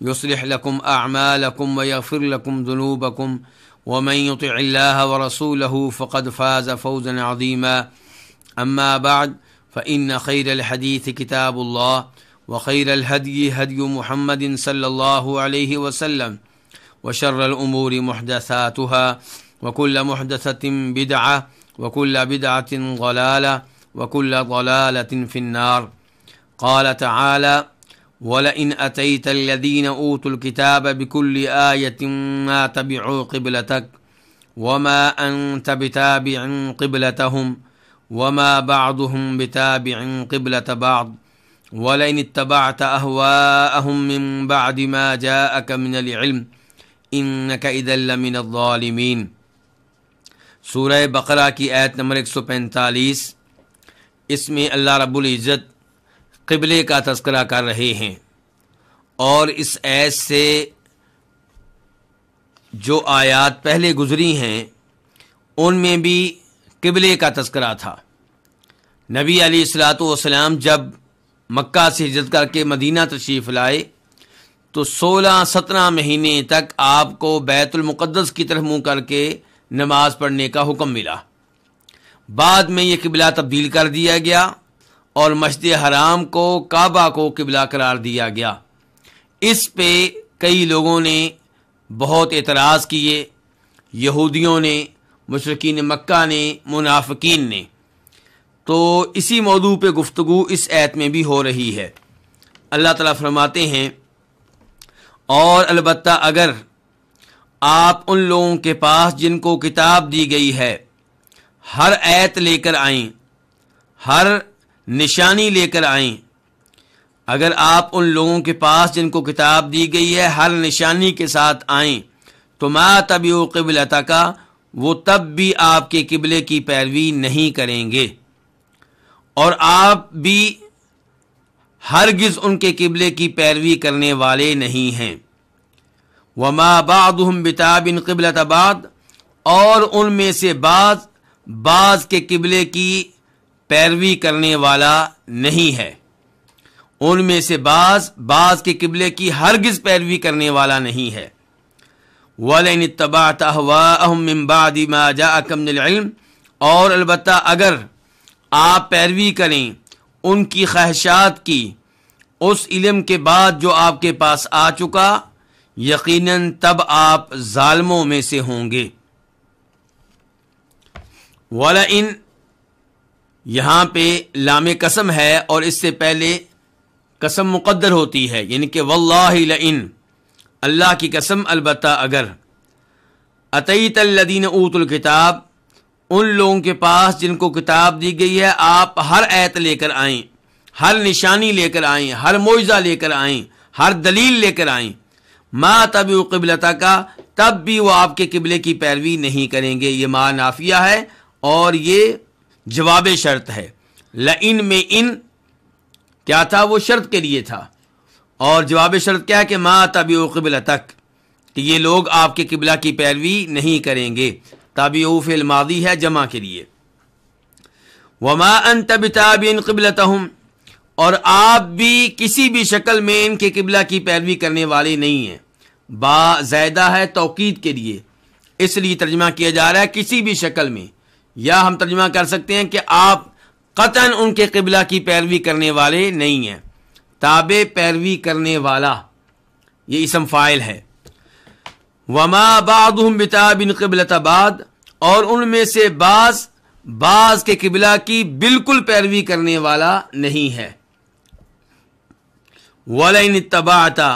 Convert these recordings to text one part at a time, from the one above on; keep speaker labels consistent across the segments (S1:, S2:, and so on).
S1: يصلح لكم اعمالكم ويغفر لكم ذنوبكم ومن يطع الله ورسوله فقد فاز فوزا عظيما اما بعد فان خير الحديث كتاب الله وخير الهدي هدي محمد صلى الله عليه وسلم وشر الامور محدثاتها وكل محدثه بدعه وكل بدعه ضلاله وكل ضلاله في النار قال تعالى ولئن أتيت الذين أوتوا الكتاب بكل آية ما تبعوا قبلتك وما أنت بتابع قبلتهم وما بعضهم بتابع قبلة بعض ولئن اتبعت أهواءهم من بعد ما جاءك من العلم إنك إذا لمن الظالمين سورة بقرة کی آیت نمبر 145 اس میں اللہ رب العزت क़बले का तस्करा कर रहे हैं और इस ऐस से जो आयात पहले गुजरी हैं उनमें भी क़बले का तस्करा था नबी अली सलाम जब मक्का से हिज़त करके मदीना तशरीफ़ लाए तो सोलह सत्रह महीने तक आपको बैतुलमक़दस की तरफ मुँह करके नमाज पढ़ने का हुक्म मिला बाद में ये किबला तब्दील कर दिया गया और मस्जिद हराम को काबा को किबला करार दिया गया इस पे कई लोगों ने बहुत एतराज़ किए यहूदियों ने मशरकिन मक्का ने मुनाफिकीन ने तो इसी मौजू पर गुफ्तु इस ऐत में भी हो रही है अल्लाह तला फरमाते हैं और अलबत् अगर आप उन लोगों के पास जिनको किताब दी गई है हर ऐत लेकर आए हर निशानी लेकर आए अगर आप उन लोगों के पास जिनको किताब दी गई है हर निशानी के साथ आएं तो मा तबी किबलता का वो तब भी आपके किबले की पैरवी नहीं करेंगे और आप भी हरगिज़ उनके किबले की पैरवी करने वाले नहीं हैं वमा बाद हम बिताबिन किबलत आबाद और उनमें से बाज बाज के किबले की पैरवी करने वाला नहीं है उनमें से बाज बाज के किबले की हरगिज पैरवी करने वाला नहीं है वालिन तबातवाजाकम और अलबत् अगर आप पैरवी करें उनकी ख्वाहिशात की उस इलम के बाद जो आपके पास आ चुका यकीनन तब आप ालमों में से होंगे वाला इन यहाँ पे लाम कसम है और इससे पहले कसम मुकद्दर होती है यानी कि वल्लाइन अल्लाह की कसम अलबत् अगर अतई तल्लदीन ऊतुल किताब उन लोगों के पास जिनको किताब दी गई है आप हर ऐत लेकर आएं हर निशानी लेकर आएं हर मुआजा लेकर आएं हर दलील लेकर आएं माँ तब कबलता का तब भी वो आपके किबले की पैरवी नहीं करेंगे ये माँ नाफिया है और ये जवाब शर्त है ल इन में इन क्या था वो शर्त के लिए था और जवाब शर्त क्या है कि माँ तबी कबिला तक कि ये लोग आपके किबला की पैरवी नहीं करेंगे तबी फिल मादी है जमा के लिए वमा अन तब ताबिन कबलत और आप भी किसी भी शक्ल में इनके किबला की पैरवी करने वाले नहीं हैं बा है तोकीद के लिए इसलिए तर्जमा किया जा रहा है किसी भी शक्ल में या हम तर्जमा कर सकते हैं कि आप कतन उनके किबला की पैरवी करने वाले नहीं हैं ताबे पैरवी करने वाला ये इसम फ़ाइल है वमा बादम बिताबिन कबलताबाद और उनमें से बाज बाज के किबला की बिल्कुल पैरवी करने वाला नहीं है वलिन तबाता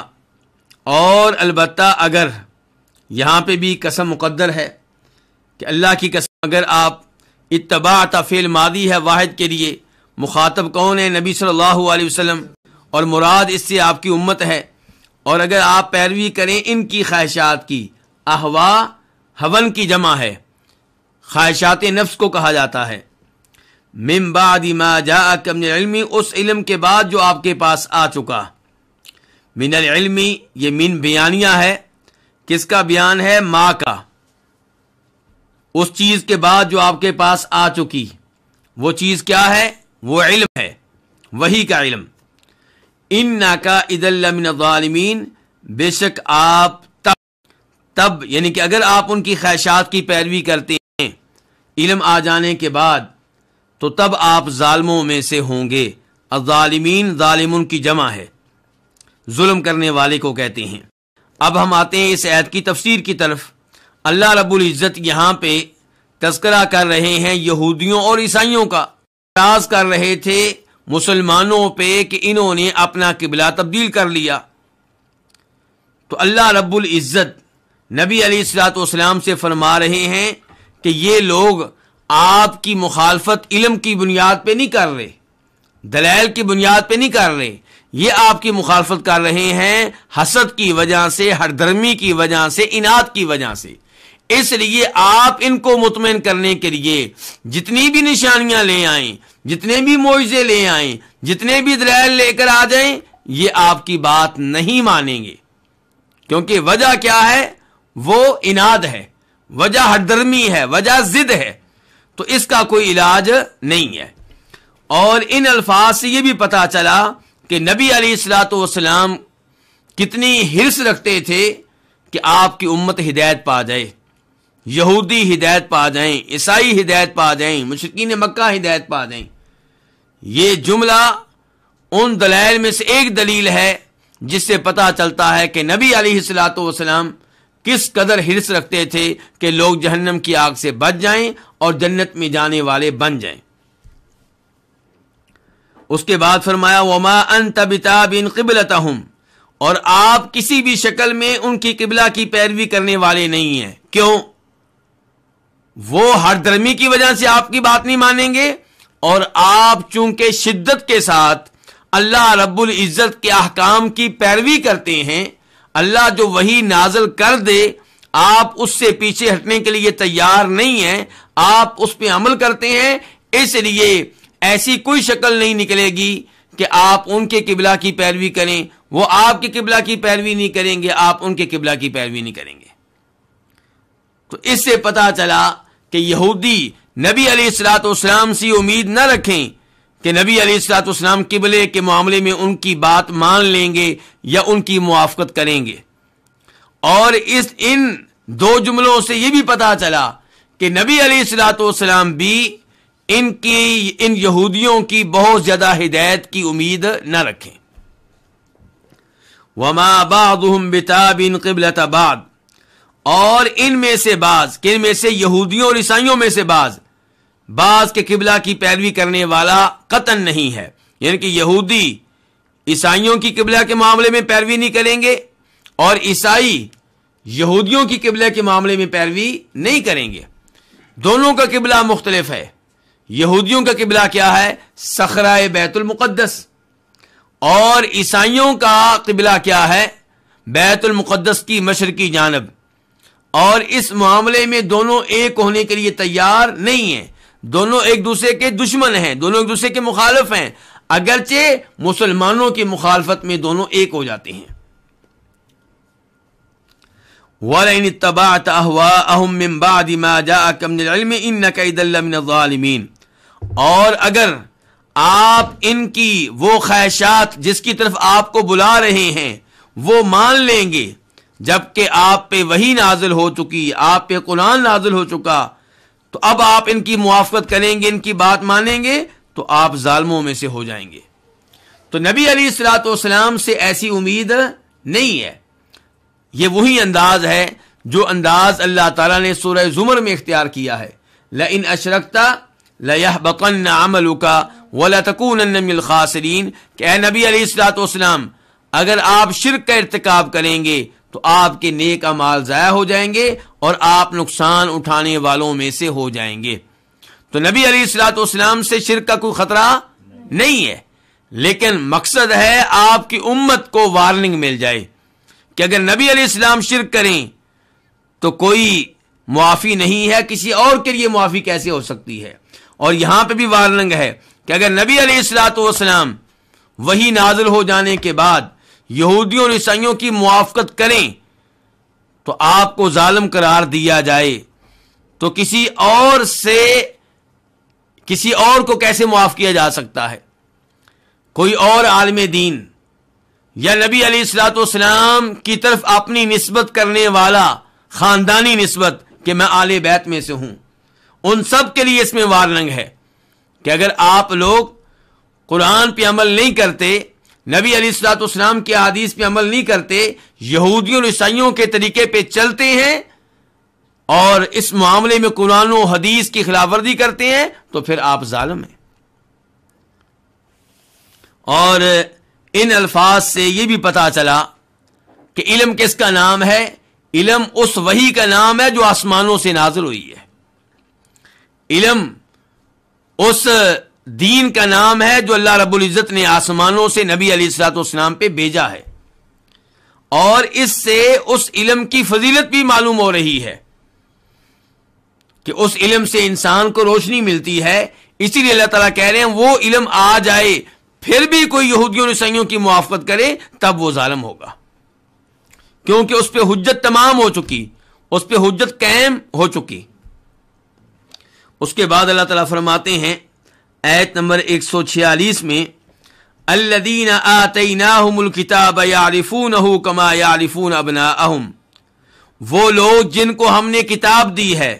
S1: और अलबत् अगर यहां पे भी कसम मुकद्दर है कि अल्लाह की कसम अगर आप इतबा तफेल मादी है वाहिद के लिए मुखातब कौन है नबी सल्लल्लाहु अलैहि वसल्लम और मुराद इससे आपकी उम्मत है और अगर आप पैरवी करें इनकी ख्वाहिशात की अहवा हवन की जमा है ख्वाहिशात नफ्स को कहा जाता है मिमबादिमा जामी उस इलम के बाद जो आपके पास आ चुका मिनल इलमी ये मिन बयानिया है किसका बयान है माँ का उस चीज के बाद जो आपके पास आ चुकी वो चीज क्या है वो इल्म है वही का इल्म इन नाका इदलमिन बेशक आप तब तब यानी कि अगर आप उनकी ख्वाहिशात की पैरवी करते हैं इलम आ जाने के बाद तो तब आप जालमों में से होंगे अजालमीन जालिम की जमा है जुल्म करने वाले को कहते हैं अब हम आते हैं इस ऐद की तफसीर की तरफ अल्लाह रबुल इज़्ज़त यहाँ पे तस्करा कर रहे हैं यहूदियों और ईसाइयों का राज कर रहे थे मुसलमानों पे कि इन्होंने अपना किबला तब्दील कर लिया तो अल्लाह रब्बुल इज़्ज़त नबी अली सलाम से फरमा रहे हैं कि ये लोग आपकी मुखालफत इलम की बुनियाद पे नहीं कर रहे दलैल की बुनियाद पे नहीं कर रहे ये आपकी मुखालफत कर रहे हैं हसद की वजह से हरदर्मी की वजह से इनाद की वजह से इसलिए आप इनको मुतमिन करने के लिए जितनी भी निशानियां ले आए जितने भी मुआवजे ले आए जितने भी दलैल लेकर आ जाए ये आपकी बात नहीं मानेंगे क्योंकि वजह क्या है वो इनाद है वजह हरदर्मी है वजह जिद है तो इसका कोई इलाज नहीं है और इन अल्फाज से यह भी पता चला कि नबी अलीसलाम कितनी हिरस रखते थे कि आपकी उम्मत हिदायत पा जाए यहूदी हिदायत पा जाएं ईसाई हिदायत पा जाएं मुश्किन मक्का हिदायत पा जाएं ये जुमला उन दलाइल में से एक दलील है जिससे पता चलता है कि नबी अलीसलाम किस कदर हिरस रखते थे कि लोग जहन्नम की आग से बच जाएं और जन्नत में जाने वाले बन जाएं उसके बाद फरमाया वमा अन तबिताब इन और आप किसी भी शक्ल में उनकी किबला की पैरवी करने वाले नहीं हैं क्यों वो हर धर्मी की वजह से आपकी बात नहीं मानेंगे और आप चूंकि शिद्दत के साथ अल्लाह रब्बुल इज़्ज़त के अहकाम की पैरवी करते हैं अल्लाह जो वही नाजल कर दे आप उससे पीछे हटने के लिए तैयार नहीं है आप उस पर अमल करते हैं इसलिए ऐसी कोई शक्ल नहीं निकलेगी कि आप उनके किबला की पैरवी करें वो आपके किबला की पैरवी नहीं करेंगे आप उनके किबला की पैरवी नहीं करेंगे तो इससे पता चला कि यहूदी नबी अलीसलातम से उम्मीद न रखें कि नबी अलीसलातम किबले के मामले में उनकी बात मान लेंगे या उनकी मुआफ़त करेंगे और इस इन दो जुमलों से यह भी पता चला कि नबी अलीसलातम भी इनकी इन यहूदियों की बहुत ज्यादा हिदायत की उम्मीद न रखें वमा बाद बिताबिन कबलताबाद और इनमें से बाज किन में से यहूदियों और ईसाइयों में से बाज बाज के किबला की पैरवी करने वाला कतन नहीं है यानी कि यहूदी ईसाइयों की किबला के मामले में पैरवी नहीं करेंगे और ईसाई यहूदियों की किबला के मामले में पैरवी नहीं करेंगे दोनों का किबला मुख्तलिफ है यहूदियों का किबला क्या है सखरा बैतुलमक़दस और ईसाइयों का किबला क्या है बैतुलमुकदस की मशरकी जानब और इस मामले में दोनों एक होने के लिए तैयार नहीं है दोनों एक दूसरे के दुश्मन हैं दोनों एक दूसरे के मुखालफ हैं अगरचे मुसलमानों की मुखालफत में दोनों एक हो जाते हैं और अगर आप इनकी वो ख्वाहिशात जिसकी तरफ आपको बुला रहे हैं वो मान लेंगे जबकि आप पे वही नाजिल हो चुकी आप पे कुरान नाजिल हो चुका तो अब आप इनकी मुआफ़त करेंगे इनकी बात मानेंगे तो आप ालमों में से हो जाएंगे तो नबी अली सलाम से ऐसी उम्मीद नहीं है ये वही अंदाज है जो अंदाज अल्लाह ताला ने सूरह जुमर में इख्तियार किया है ल इन अशरकता लह बकन अमल का वला तकून खासरीन के नबी अली सलाम अगर आप शिरक का इरतकब करेंगे तो आपके नेक अमाल जया हो जाएंगे और आप नुकसान उठाने वालों में से हो जाएंगे तो नबी अली सलाम से शिरक का कोई ख़तरा नहीं है लेकिन मकसद है आपकी उम्मत को वार्निंग मिल जाए कि अगर नबी अलीसलाम शिर करें तो कोई मुआफ़ी नहीं है किसी और के लिए मुआफ़ी कैसे हो सकती है और यहां पर भी वार्निंग है कि अगर नबी अलीसलाम वही नाजिल हो जाने के बाद यहूदियों और ईसाइयों की मुआफ़त करें तो आपको जालम करार दिया जाए तो किसी और से किसी और को कैसे मुआफ़ किया जा सकता है कोई और आलम दीन या नबी सलाम की तरफ अपनी नस्बत करने वाला खानदानी नस्बत कि मैं आले बैत में से हूं उन सब के लिए इसमें वार्निंग है कि अगर आप लोग कुरान पे अमल नहीं करते नबी अलीसलाम के आदेश पे अमल नहीं करते यहूदियों ईसाइयों के तरीके पे चलते हैं और इस मामले में कुरानो हदीस की खिलाफवर्जी करते हैं तो फिर आप जालम हैं और इन अल्फाज से यह भी पता चला कि इलम किसका नाम है इलम उस वही का नाम है जो आसमानों से नाजिल हुई है इलम उस दीन का नाम है जो अल्लाह रब्बुल इज़्ज़त ने आसमानों से नबी अलीसलाम पे भेजा है और इससे उस इलम की फजीलत भी मालूम हो रही है कि उस इलम से इंसान को रोशनी मिलती है इसीलिए अल्लाह ताला कह रहे हैं वो इलम आ जाए फिर भी कोई यहूदियों नसैयों की मुआफ़त करे तब वो ालम होगा क्योंकि उस पर हजत तमाम हो चुकी उस पर हजत कैम हो चुकी उसके बाद अल्लाह ताला फरमाते हैं ऐत नंबर एक सौ छियालीस में अल्लदीन आतनाकिताब यारिफून कमा यारिफून अबना अहम वो लोग जिनको हमने किताब दी है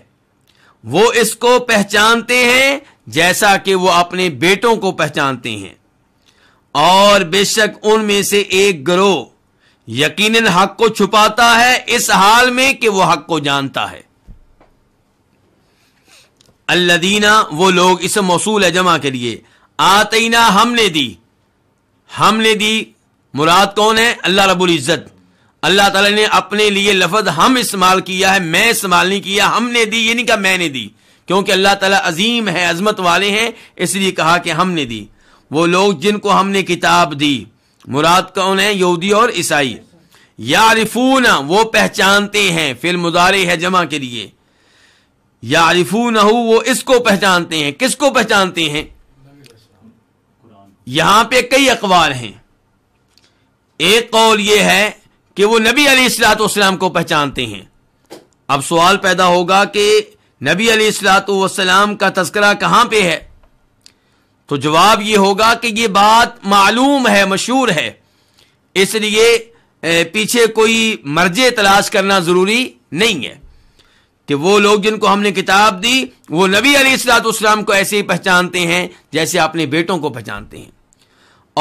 S1: वो इसको पहचानते हैं जैसा कि वो अपने बेटों को पहचानते हैं और बेशक उनमें से एक ग्रोह यकीनन हक को छुपाता है इस हाल में कि वो हक को जानता है अल्लदीना वो लोग इसे मौसूल है जमा के लिए आतना हमने दी हमने दी मुराद कौन है अल्लाह रबुल इज़्ज़त अल्लाह ताला ने अपने लिए लफज हम इस्तेमाल किया है मैं इस्तेमाल नहीं किया हमने दी ये नहीं कहा मैंने दी क्योंकि अल्लाह ताला अजीम है अजमत वाले हैं इसलिए कहा कि हमने दी वो लोग जिनको हमने किताब दी मुराद कौन है यहूदी और ईसाई या रिफून वो पहचानते हैं फिर मुदारे है जमा के लिए यारिफू न हो वो इसको पहचानते हैं किसको पहचानते हैं यहां पर कई अखबार हैं एक कौल ये है कि वो नबी अलीसलाम को पहचानते हैं अब सवाल पैदा होगा कि नबी वाम का तस्करा कहाँ पे है तो जवाब ये होगा कि ये बात मालूम है मशहूर है इसलिए पीछे कोई मर्जे तलाश करना ज़रूरी नहीं है कि वो लोग जिनको हमने किताब दी वो नबी अलीसलाम को ऐसे ही पहचानते हैं जैसे अपने बेटों को पहचानते हैं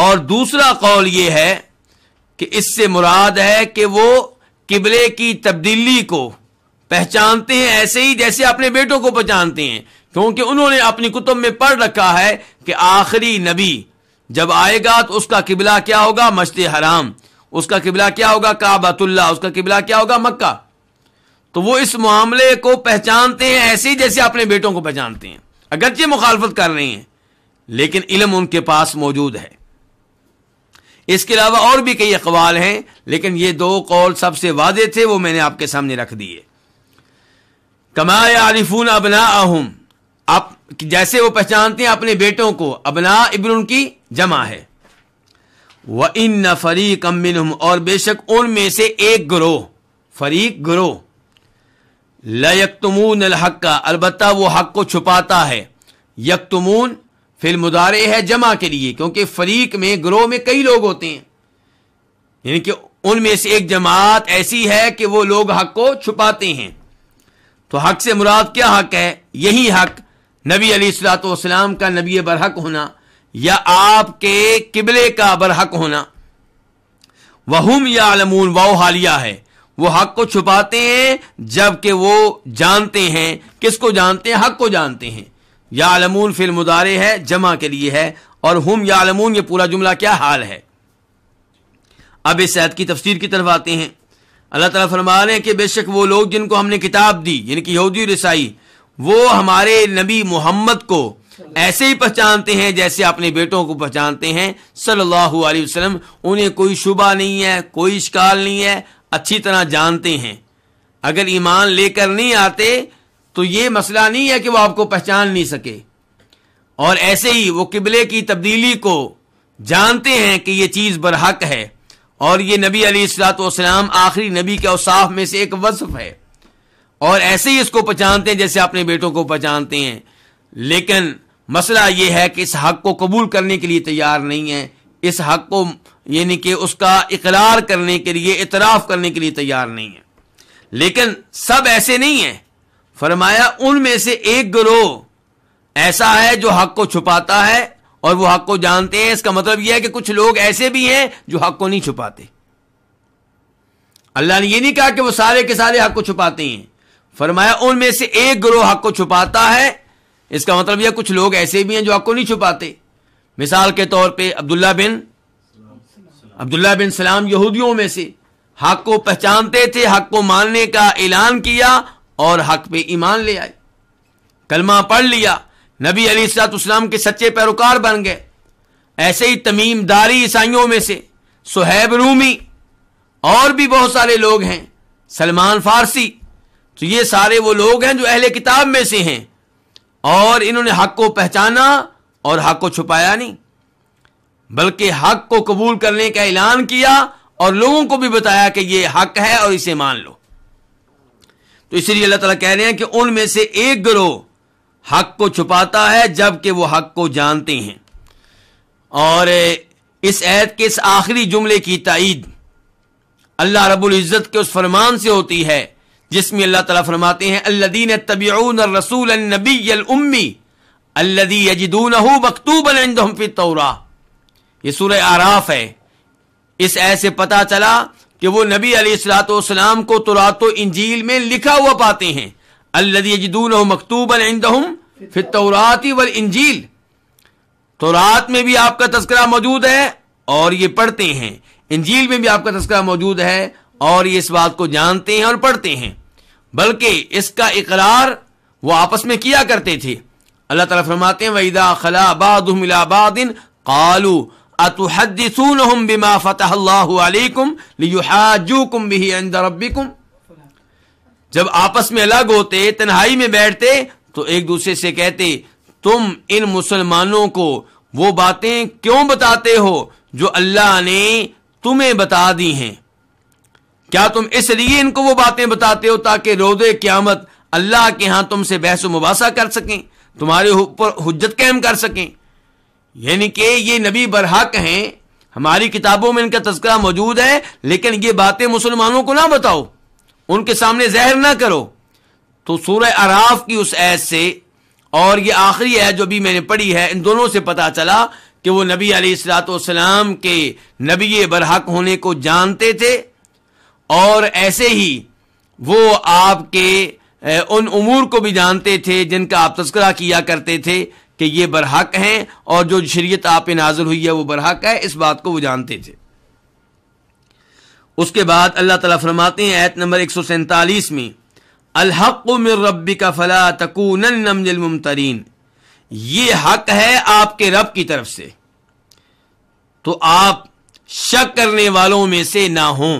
S1: और दूसरा कौल ये है कि इससे मुराद है कि वो किबले की तब्दीली को पहचानते हैं ऐसे ही जैसे अपने बेटों को पहचानते हैं क्योंकि उन्होंने अपनी कुतुब में पढ़ रखा है कि आखिरी नबी जब आएगा तो उसका किबला क्या होगा मशत हराम उसका किबला क्या होगा काबतुल्ला उसका किबला क्या होगा मक्का तो वो इस मामले को पहचानते हैं ऐसे ही जैसे अपने बेटों को पहचानते हैं अगरचे मुखालफत कर रही हैं लेकिन इलम उनके पास मौजूद है इसके अलावा और भी कई अखबाल हैं लेकिन ये दो कौल सबसे वादे थे वो मैंने आपके सामने रख दिए कमाए आरिफून अबना अहम आप जैसे वो पहचानते हैं अपने बेटों को अबना इब्न उनकी जमा है व इन न फरीक अमिन और बेशक उनमें से एक ग्रोह फरीक ग्रोह लयकतमून हक का अलबत् वो हक को छुपाता है यक यकतमून फिल मुदारे है जमा के लिए क्योंकि फरीक में ग्रोह में कई लोग होते हैं यानी कि उनमें से एक जमात ऐसी है कि वो लोग हक को छुपाते हैं तो हक से मुराद क्या हक है यही हक नबी अली वाम का नबी बरहक होना या आपके किबले का बरहक होना वहम या आलमून वाओ हालिया है वो हक को छुपाते हैं जबकि वो जानते हैं किसको जानते हैं हक को जानते हैं या आलमून फिल मुदारे है जमा के लिए है और हम या आलमून ये पूरा जुमला क्या हाल है अब इस ऐत की तफसीर की तरफ आते हैं अल्लाह तला फरमा रहे हैं कि बेशक वो लोग जिनको हमने किताब दी यानी कि यहूदी रसाई वो हमारे नबी मोहम्मद को ऐसे ही पहचानते हैं जैसे अपने बेटों को पहचानते हैं सल्लल्लाहु अलैहि वसल्लम उन्हें कोई शुबा नहीं है कोई शिकाल नहीं है अच्छी तरह जानते हैं अगर ईमान लेकर नहीं आते तो ये मसला नहीं है कि वो आपको पहचान नहीं सके और ऐसे ही वो किबले की तब्दीली को जानते हैं कि ये चीज़ बरहक है और ये नबी अली सलाम आखिरी नबी के अवसाफ में से एक वसफ़ है और ऐसे ही इसको पहचानते हैं जैसे अपने बेटों को पहचानते हैं लेकिन मसला ये है कि इस हक को कबूल करने के लिए तैयार नहीं है इस हक को यानी कि उसका इकरार करने के लिए इतराफ़ करने के लिए तैयार नहीं है लेकिन सब ऐसे नहीं है फरमाया उनमें से एक ग्रोह ऐसा है जो हक को छुपाता है और वो हक को जानते हैं इसका मतलब यह है कि कुछ लोग ऐसे भी हैं जो हक को नहीं छुपाते अल्लाह ने यह नहीं कहा कि वो सारे के सारे हक को छुपाते हैं फरमाया उनमें से एक ग्रोह हक को छुपाता है इसका मतलब यह कुछ लोग ऐसे भी हैं जो हक को नहीं छुपाते मिसाल के तौर पर अब्दुल्ला बिन अब्दुल्ला बिन सलाम यहूदियों में से हक को पहचानते थे हक को मानने का ऐलान किया और हक पे ईमान ले आए कलमा पढ़ लिया नबी अली सात सलाम के सच्चे पैरोकार बन गए ऐसे ही तमीमदारी ईसाइयों में से सुहैब रूमी और भी बहुत सारे लोग हैं सलमान फारसी तो ये सारे वो लोग हैं जो अहले किताब में से हैं और इन्होंने हक को पहचाना और हक को छुपाया नहीं बल्कि हक को कबूल करने का ऐलान किया और लोगों को भी बताया कि ये हक है और इसे मान लो तो इसलिए अल्लाह तला कह रहे हैं कि उनमें से एक ग्रोह हक को छुपाता है जबकि वो हक को जानते हैं और इस ऐत के इस आखिरी जुमले की तईद अल्लाह रबुल्जत इज़्ज़त के उस फरमान से होती है जिसमें अल्लाह तला फरमाते हैं अल्लादीन तबियन रसूल नबी उम्मी अल्लादी अजिदून मकतूबन तौरा ये सूर्य आराफ है इस ऐसे पता चला कि वो नबी अलीसलाम को तुरात तो इंजील में लिखा हुआ पाते हैं अल्लदून मकतूबन फिर तौराती वल इंजील तौरात तो में भी आपका तस्करा मौजूद है और ये पढ़ते हैं इंजील में भी आपका तस्करा मौजूद है और ये इस बात को जानते हैं और पढ़ते हैं बल्कि इसका इकरार वो आपस में किया करते थे अल्लाह तरमाते फरमाते हैं वईदा कालू अतुहदून बिमा फ़तह लियुहाजूकुम बिही इंद रब्बिकुम जब आपस में अलग होते तन्हाई में बैठते तो एक दूसरे से कहते तुम इन मुसलमानों को वो बातें क्यों बताते हो जो अल्लाह ने तुम्हें बता दी हैं क्या तुम इसलिए इनको वो बातें बताते हो ताकि रोदे क्यामत अल्लाह के यहां तुमसे बहस मुबासा कर सकें तुम्हारे ऊपर हु, हुज्जत कैम कर सकें यानी कि ये नबी बरहक है हमारी किताबों में इनका तस्करा मौजूद है लेकिन ये बातें मुसलमानों को ना बताओ उनके सामने जहर ना करो तो सूर्य अराफ की उस ऐस से और ये आखिरी ऐत जो भी मैंने पढ़ी है इन दोनों से पता चला कि वो नबी अलैहिस्सलाम के नबी बरहक होने को जानते थे और ऐसे ही वो आपके उन उमूर को भी जानते थे जिनका आप तस्करा किया करते थे कि ये बरहक हैं और जो शरीयत आप पे नाजिल हुई है वो बरहक है इस बात को वो जानते थे उसके बाद अल्लाह ताला फरमाते हैं आयत नंबर एक सौ सैंतालीस में अलहक मिर रबी का फला तकून मुमतरीन ये हक है आपके रब की तरफ से तो आप शक करने वालों में से ना हो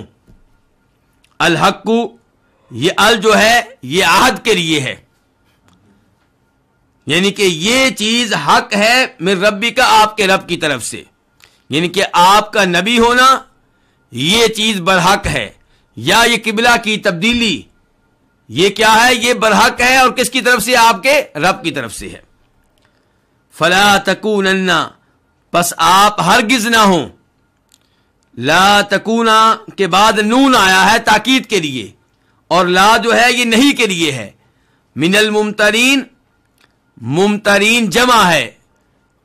S1: अलहक्कू ये अल जो है ये आहद के लिए है यानी कि ये चीज हक है मेरे रबी का आपके रब की तरफ से यानी कि आपका नबी होना ये चीज बरहक है या ये किबला की तब्दीली ये क्या है ये बरहक है और किसकी तरफ से आपके रब की तरफ से है फला तकूनन्ना बस आप हरगिज ना हो ला तकूना के बाद नून आया है ताकीद के लिए और ला जो है ये नहीं के लिए है मिनल मुमतरीन मुमतरीन जमा है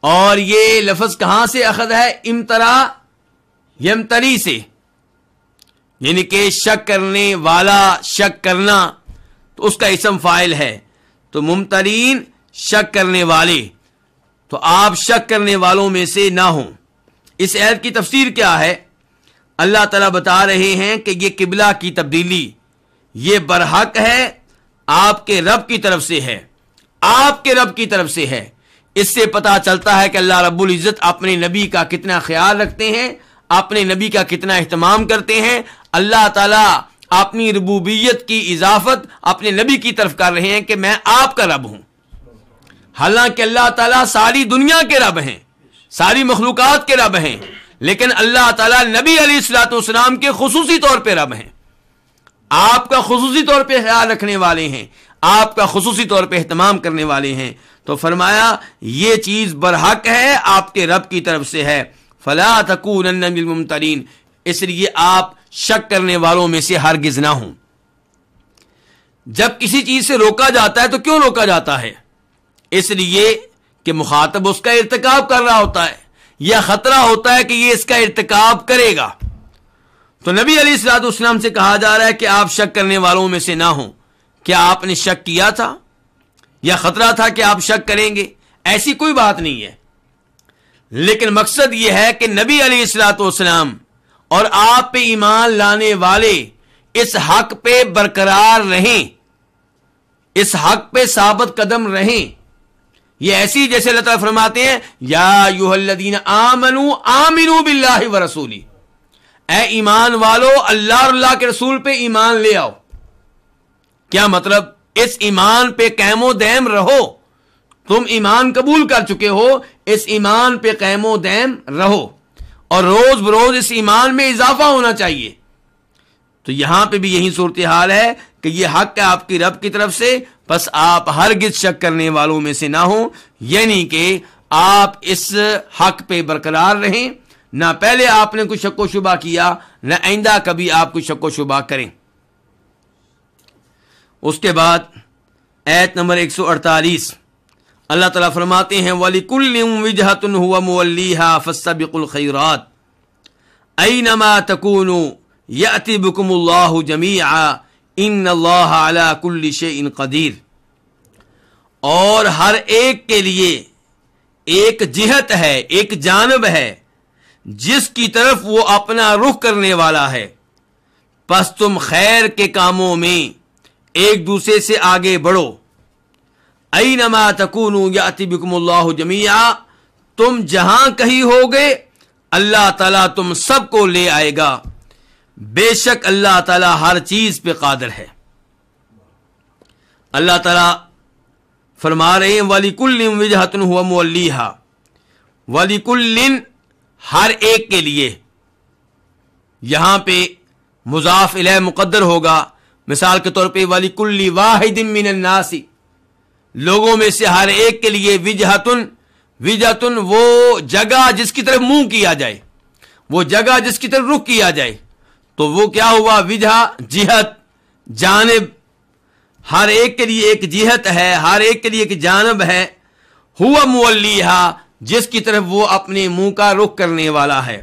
S1: और ये लफज कहां से अखद है इमतरा यमतरी से यानी कि शक करने वाला शक करना तो उसका इसम फाइल है तो मुमतरीन शक करने वाले तो आप शक करने वालों में से ना हो इस ऐद की तफसीर क्या है अल्लाह तला बता रहे हैं कि यह किबला की तब्दीली ये बरहक है आपके रब की तरफ से है आपके रब की तरफ से है इससे पता चलता है कि अल्लाह रब्बुल इज़्ज़त अपने नबी का कितना ख्याल रखते हैं अपने नबी का कितना अहतमाम करते हैं अल्लाह ताला अपनी रबूबियत की इजाफत अपने नबी की तरफ कर रहे हैं कि मैं आपका रब हूं हालांकि अल्लाह ताला सारी दुनिया के रब हैं सारी मखलूक के रब हैं लेकिन अल्लाह ताला नबी अली सलाम के खसूसी तौर पर रब हैं आपका खसूसी तौर पर ख्याल रखने वाले हैं आपका खसूसी तौर पर अहतमाम करने वाले हैं तो फरमाया ये चीज़ बरहक है आपके रब की तरफ से है फला तरीन इसलिए आप शक करने वालों में से हरगिज ना हो जब किसी चीज़ से रोका जाता है तो क्यों रोका जाता है इसलिए कि मुखातब उसका इरतकब कर रहा होता है या ख़तरा होता है कि ये इसका इरतकाब करेगा तो नबी अली सलाम से कहा जा रहा है कि आप शक करने वालों में से ना हों क्या आपने शक किया था या खतरा था कि आप शक करेंगे ऐसी कोई बात नहीं है लेकिन मकसद यह है कि नबी अलीसलाम और आप पे ईमान लाने वाले इस हक पे बरकरार रहें इस हक पे साबित कदम रहें ये ऐसी जैसे लता फरमाते हैं या यूहदीन आमनु आमिन बिल्ला व रसूली ए ईमान वालो अल्लाह अल्लाह के रसूल पे ईमान ले आओ क्या मतलब इस ईमान पे कैमो दैम रहो तुम ईमान कबूल कर चुके हो इस ईमान पे कैमो दैम रहो और रोज बरोज इस ईमान में इजाफा होना चाहिए तो यहां पे भी यही सूरत हाल है कि यह हक है आपकी रब की तरफ से बस आप हर गिज शक करने वालों में से ना हो यानी कि आप इस हक पे बरकरार रहें ना पहले आपने कुछ शक्को शुबा किया ना आइंदा कभी आप कुछ शक्को शुबा करें उसके बाद ऐत नंबर 148 अल्लाह ताला फरमाते हैं वाली कुल विजहतन हुआ मोलिहा फसबिकल खैरात अई नमा तकून यति बकुमल्लाह जमीआ इन अल्लाह अला कुल्ल इन कदीर और हर एक के लिए एक जिहत है एक जानब है जिसकी तरफ वो अपना रुख करने वाला है पस तुम खैर के कामों में एक दूसरे से आगे बढ़ो अई नमा तकून याति बिकमल्लाह जमिया तुम जहां कहीं गए अल्लाह तला तुम सबको ले आएगा बेशक अल्लाह तला हर चीज पे कादर है अल्लाह तला फरमा रहे वाली कुल्लिन वजहतन हुआ मल्लिहा वाली कुल्लिन हर एक के लिए यहां पे मुजाफ इलह मुकद्दर होगा मिसाल के तौर पर वलिकुल्ली वाहिदिन मिन नासी लोगों में से हर एक के लिए विजहतुन विजहतुन वो जगह जिसकी तरफ मुंह किया जाए वो जगह जिसकी तरफ रुख किया जाए तो वो क्या हुआ विजहा जिहत जानब हर एक के लिए एक जिहत है हर एक के लिए एक जानब है हुआ मुवल्लीहा जिसकी तरफ वो अपने मुंह का रुख करने वाला है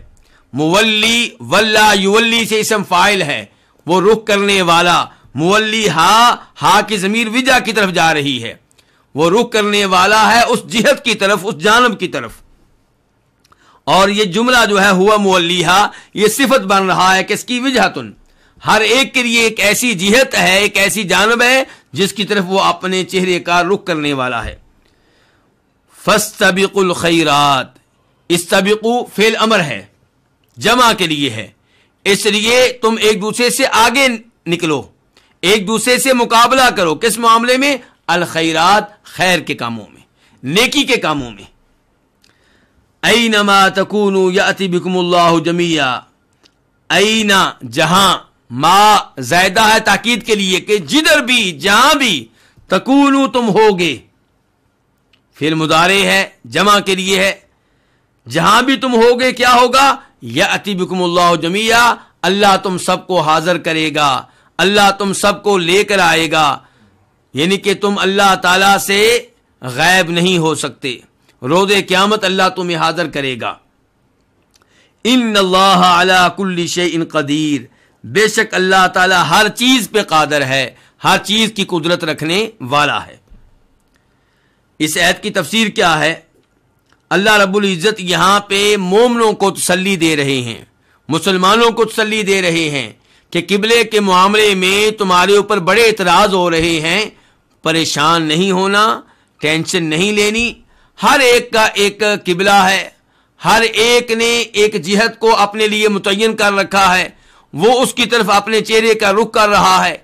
S1: मुवल्ली वल्ला युवल्ली से इसम फाइल है वो रुख करने वाला मुवली हा हा की जमीर विजा की तरफ जा रही है वो रुख करने वाला है उस जिहत की तरफ उस जानब की तरफ और ये जुमला जो है हुआ मुअल्लिहा ये सिफत बन रहा है कि इसकी तुन हर एक के लिए एक ऐसी जिहत है एक ऐसी जानब है जिसकी तरफ वो अपने चेहरे का रुख करने वाला है फस्तबिकुल खैरात इस तबिकु फेल अमर है जमा के लिए है इसलिए तुम एक दूसरे से आगे निकलो एक दूसरे से मुकाबला करो किस मामले में अल खैरात खैर के कामों में नेकी के कामों में ऐनमा तकून या अति बिकम्लाह जमिया ऐना जहां मा जायदा है ताकीद के लिए कि जिधर भी जहां भी तकून तुम हो होगे फिर मुदारे है जमा के लिए है जहां भी तुम हो होगे क्या होगा या अति बिकम्लाह जमिया अल्लाह तुम सबको हाजिर करेगा अल्लाह तुम सबको लेकर आएगा यानी कि तुम अल्लाह तला से गैब नहीं हो सकते रोद क्यामत अल्लाह तुम्हें हाजिर करेगा इन अल्लाह अला इन कदीर बेशक अल्लाह तला हर चीज पे कादर है हर चीज की कुदरत रखने वाला है इस ऐत की तफसीर क्या है अल्लाह रब्बुल इज़्ज़त यहाँ पे मोमनों को तसली दे रहे हैं मुसलमानों को तसली दे रहे हैं कि किबले के मामले में तुम्हारे ऊपर बड़े इतराज हो रहे हैं परेशान नहीं होना टेंशन नहीं लेनी हर एक का एक किबला है हर एक ने एक जिहत को अपने लिए मुतयन कर रखा है वो उसकी तरफ अपने चेहरे का रुख कर रहा है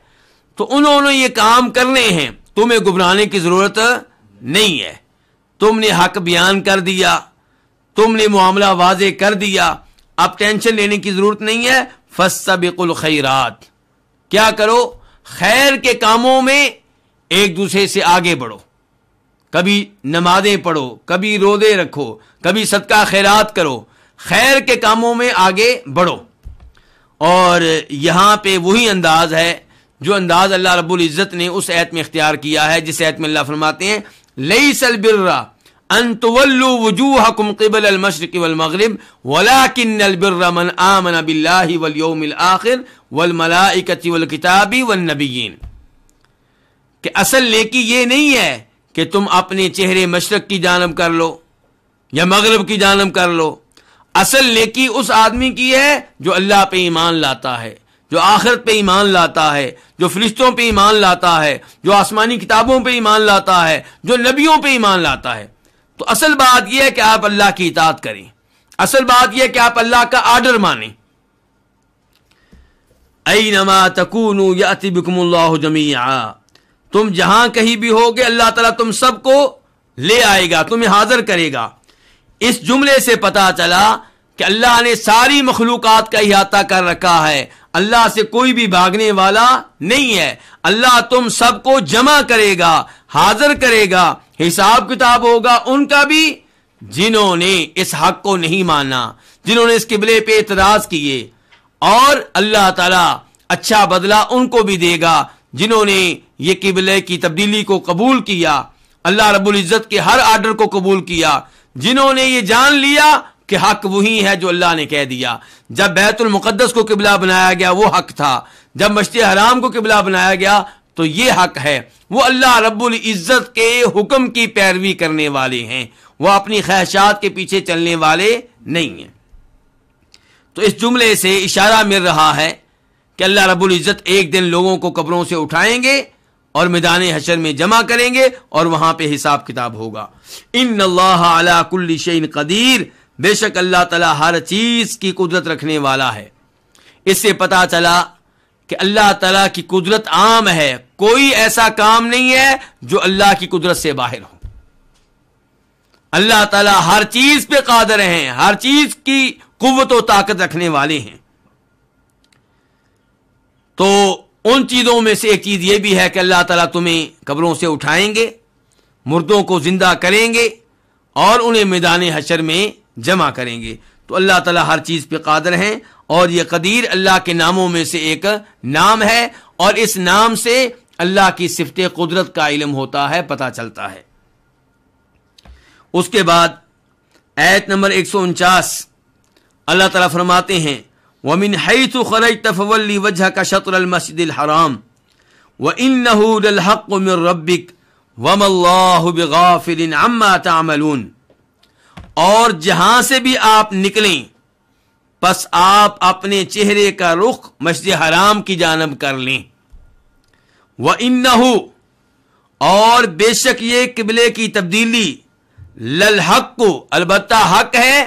S1: तो उन्होंने ये काम करने हैं तुम्हें घुबराने की ज़रूरत नहीं है तुमने हक बयान कर दिया तुमने मामला वाजे कर दिया अब टेंशन लेने की ज़रूरत नहीं है बिकुल खैरात क्या करो खैर के कामों में एक दूसरे से आगे बढ़ो कभी नमाजें पढ़ो कभी रोदे रखो कभी सदका खैरात करो खैर के कामों में आगे बढ़ो और यहाँ पे वही अंदाज है जो अंदाज अल्लाह रब्बुल इज़्ज़त ने उस ऐत में इख्तियार किया है जिस ऐत में अल्लाह फरमाते हैं लई सल सलबिर्रा अनतवल्लु वजूहकुम क़िबल किताबी असल नेकी ये नहीं है कि तुम अपने चेहरे मशरक की जानब कर लो या मगरब की जानब कर लो असल लेकी उस आदमी की है जो अल्लाह पे ईमान लाता है जो आखिरत पे ईमान लाता है जो फरिश्तों पे ईमान लाता है जो आसमानी किताबों पे ईमान लाता है जो नबियों पे ईमान लाता है तो असल बात यह है कि आप अल्लाह की इतात करें असल बात यह कि आप अल्लाह का आर्डर माने जमिया तुम जहां कहीं भी होगे अल्लाह ताला तुम सबको ले आएगा तुम्हें हाजिर करेगा इस जुमले से पता चला कि अल्लाह ने सारी मखलूक का अहाता कर रखा है अल्लाह से कोई भी भागने वाला नहीं है अल्लाह तुम सबको जमा करेगा हाजिर करेगा हिसाब किताब होगा उनका भी जिन्होंने इस हक को नहीं माना जिन्होंने इस किबले पे एतराज किए और अल्लाह ताला अच्छा बदला उनको भी देगा जिन्होंने ये किबले की तब्दीली को कबूल किया अल्लाह रबुल इज़्ज़त के हर आर्डर को कबूल किया जिन्होंने ये जान लिया कि हक वही है जो अल्लाह ने कह दिया जब बैतुल मुकद्दस को किबला बनाया गया वो हक था जब मशत हराम को किबला बनाया गया तो ये हक है वो अल्लाह रब्बुल इज़्ज़त के हुक्म की पैरवी करने वाले हैं वह अपनी ख्वाहिशात के पीछे चलने वाले नहीं हैं तो इस जुमले से इशारा मिल रहा है कि अल्लाह रब्बुल इज़्ज़त एक दिन लोगों को कब्रों से उठाएंगे और मैदान हशर में जमा करेंगे और वहां पे हिसाब किताब होगा इन अल्लाह कुल्लिशन कदीर बेशक अल्लाह तला हर चीज की कुदरत रखने वाला है इससे पता चला कि अल्लाह तला की कुदरत आम है कोई ऐसा काम नहीं है जो अल्लाह की कुदरत से बाहर हो अल्लाह तला हर चीज पे कादर हैं हर चीज की कुत और ताकत रखने वाले हैं तो उन चीजों में से एक चीज यह भी है कि अल्लाह तला तुम्हें कब्रों से उठाएंगे मुर्दों को जिंदा करेंगे और उन्हें मैदान हशर में जमा करेंगे तो अल्लाह तला हर चीज पे कादर हैं और यह कदीर अल्लाह के नामों में से एक नाम है और इस नाम से अल्लाह की सिफत कुदरत का इलम होता है पता चलता है उसके बाद ऐत नंबर एक सौ उनचास अल्लाह तला फरमाते हैं वमिन हई तो खरज तफवली वजह का शतर मस्जिद हराम व इन हक़ रबिक वम अल्लाह और जहां से भी आप निकलें बस आप अपने चेहरे का रुख मस्जिद हराम की जानब कर लें व इन और बेशक ये किबले की तब्दीली लल हक को अलबत् हक है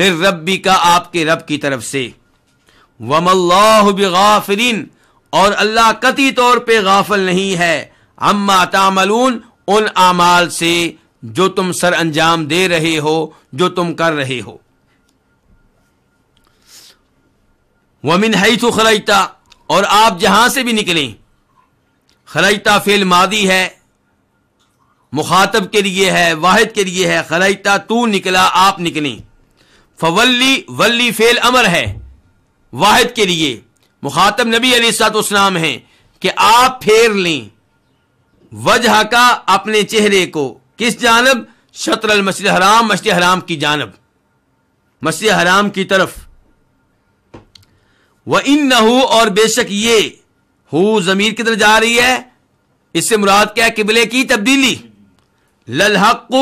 S1: मेरे रबी का आपके रब की तरफ से वमल्लाफरीन और अल्लाह कति तौर पर गाफल नहीं है हम तामलून उन आमाल से जो तुम सर अंजाम दे रहे हो जो तुम कर रहे हो वमिन हई तो खलता और आप जहां से भी निकले खलता फेल मादी है मुखातब के लिए है वाहिद के लिए है खलता तू निकला आप निकले फवल्ली वल्ली फेल अमर है वाहिद के लिए मुखातब नबी अली सात अलीसातम है कि आप फेर लें वजह का अपने चेहरे को किस जानब शतर मस्जिद हराम मस्जिद हराम की जानब मस्जिद हराम की तरफ वह इन न हो और बेशक ये हो जमीर किधर जा रही है इससे मुराद क्या है किबले की तब्दीली ललहक्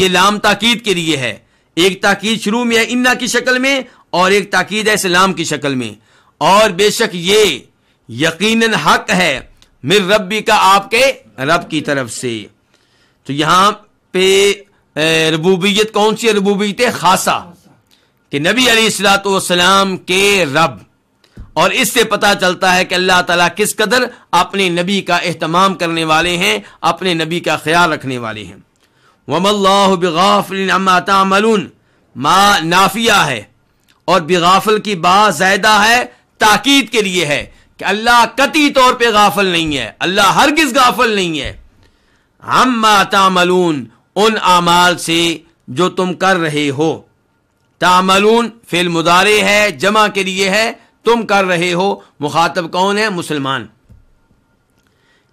S1: ये लाम ताकीद के लिए है एक ताकीद शुरू में है इन्ना की शक्ल में और एक ताकीद है इस्लाम की शक्ल में और बेशक ये यकीनन हक है मिर रबी का आपके रब की तरफ से तो यहां पे रबूबियत कौन सी है रबूबियत खासा कि नबी अली सलाम के रब और इससे पता चलता है कि अल्लाह तला किस कदर अपने नबी का अहतमाम करने वाले हैं अपने नबी का ख्याल रखने वाले हैं वमल्लाह बेगाफिलमलून माँ नाफिया है और बेगाफिल की बात ज़ायदा है ताकीद के लिए है कि अल्लाह कती तौर पर गाफल नहीं है अल्लाह हरगिज़ गाफल नहीं है हम मातामलून उन आमाल से जो तुम कर रहे हो तामलून फिल मुदारे है जमा के लिए है तुम कर रहे हो मुखातब कौन है मुसलमान